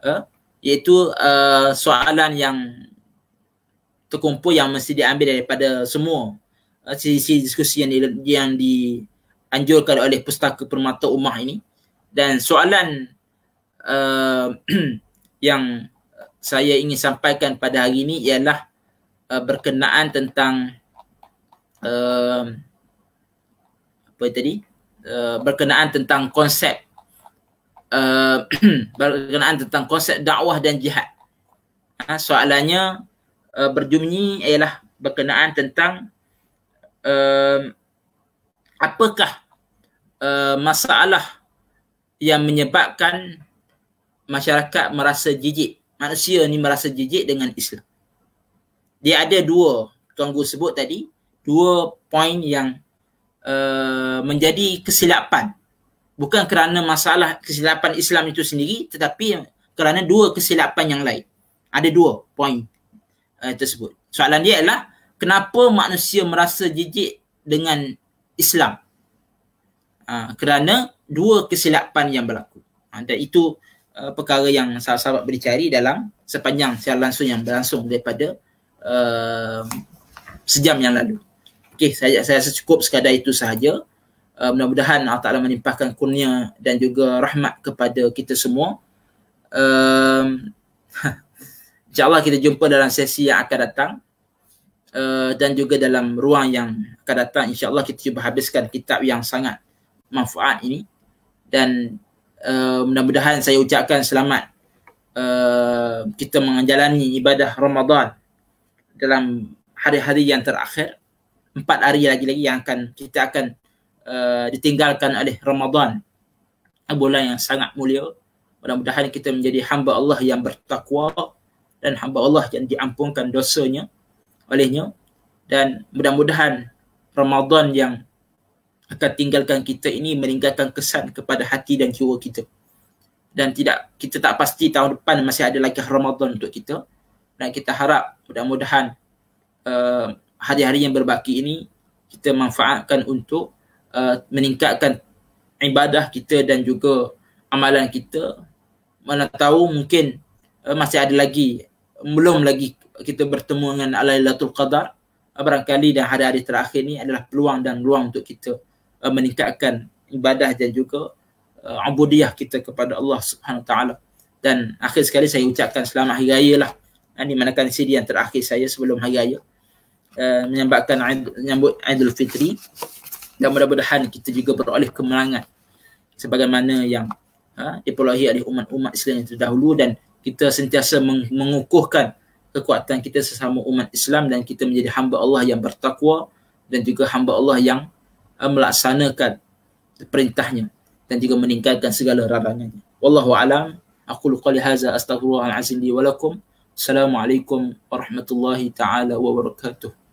uh, iaitu uh, soalan yang terkumpul yang mesti diambil daripada semua sisi diskusi yang di, yang dianjurkan oleh pustaka permata umah ini dan soalan uh, yang saya ingin sampaikan pada hari ini ialah uh, berkenaan tentang uh, apa tadi uh, berkenaan tentang konsep uh, berkenaan tentang konsep dakwah dan jihad uh, soalannya uh, berjumpa ialah berkenaan tentang uh, apakah uh, masalah yang menyebabkan masyarakat merasa jijik manusia ni merasa jijik dengan Islam dia ada dua tuan guru sebut tadi dua poin yang uh, menjadi kesilapan bukan kerana masalah kesilapan Islam itu sendiri tetapi kerana dua kesilapan yang lain ada dua poin uh, eh, tersebut soalan dia ialah kenapa manusia merasa jijik dengan Islam? Ha, kerana dua kesilapan yang berlaku. Ha, dan itu uh, perkara yang sahabat-sahabat boleh cari dalam sepanjang siaran langsung yang berlangsung daripada uh, sejam yang lalu. Okey, saya saya rasa cukup sekadar itu sahaja. Uh, mudah-mudahan Allah Ta'ala menimpahkan kurnia dan juga rahmat kepada kita semua. Um, InsyaAllah kita jumpa dalam sesi yang akan datang uh, dan juga dalam ruang yang akan datang insyaallah kita cuba habiskan kitab yang sangat manfaat ini dan uh, mudah-mudahan saya ucapkan selamat uh, kita menjalani ibadah Ramadan dalam hari-hari yang terakhir empat hari lagi-lagi yang akan kita akan uh, ditinggalkan oleh Ramadan bulan yang sangat mulia mudah-mudahan kita menjadi hamba Allah yang bertakwa dan hamba Allah yang diampunkan dosanya olehnya dan mudah-mudahan Ramadan yang akan tinggalkan kita ini meninggalkan kesan kepada hati dan jiwa kita. Dan tidak kita tak pasti tahun depan masih ada lagi Ramadan untuk kita dan kita harap mudah-mudahan uh, hari-hari yang berbaki ini kita manfaatkan untuk uh, meningkatkan ibadah kita dan juga amalan kita. Mana tahu mungkin uh, masih ada lagi belum lagi kita bertemu dengan Alailatul Qadar ah, barangkali dan hari-hari terakhir ni adalah peluang dan ruang untuk kita uh, meningkatkan ibadah dan juga ah, ubudiah uh, kita kepada Allah Subhanahu taala dan akhir sekali saya ucapkan selamat hari raya lah ini manakan CD yang terakhir saya sebelum hari raya uh, menyambutkan menyambut Aidil Fitri dan mudah-mudahan kita juga beroleh kemenangan sebagaimana yang ha, uh, oleh umat-umat Islam yang terdahulu dan kita sentiasa mengukuhkan kekuatan kita sesama umat Islam dan kita menjadi hamba Allah yang bertakwa dan juga hamba Allah yang uh, melaksanakan perintahnya dan juga meningkatkan segala rabangannya. Wallahu alam. Aku lukal haza astaghfirullahalazim li walakum. Assalamualaikum warahmatullahi taala wabarakatuh.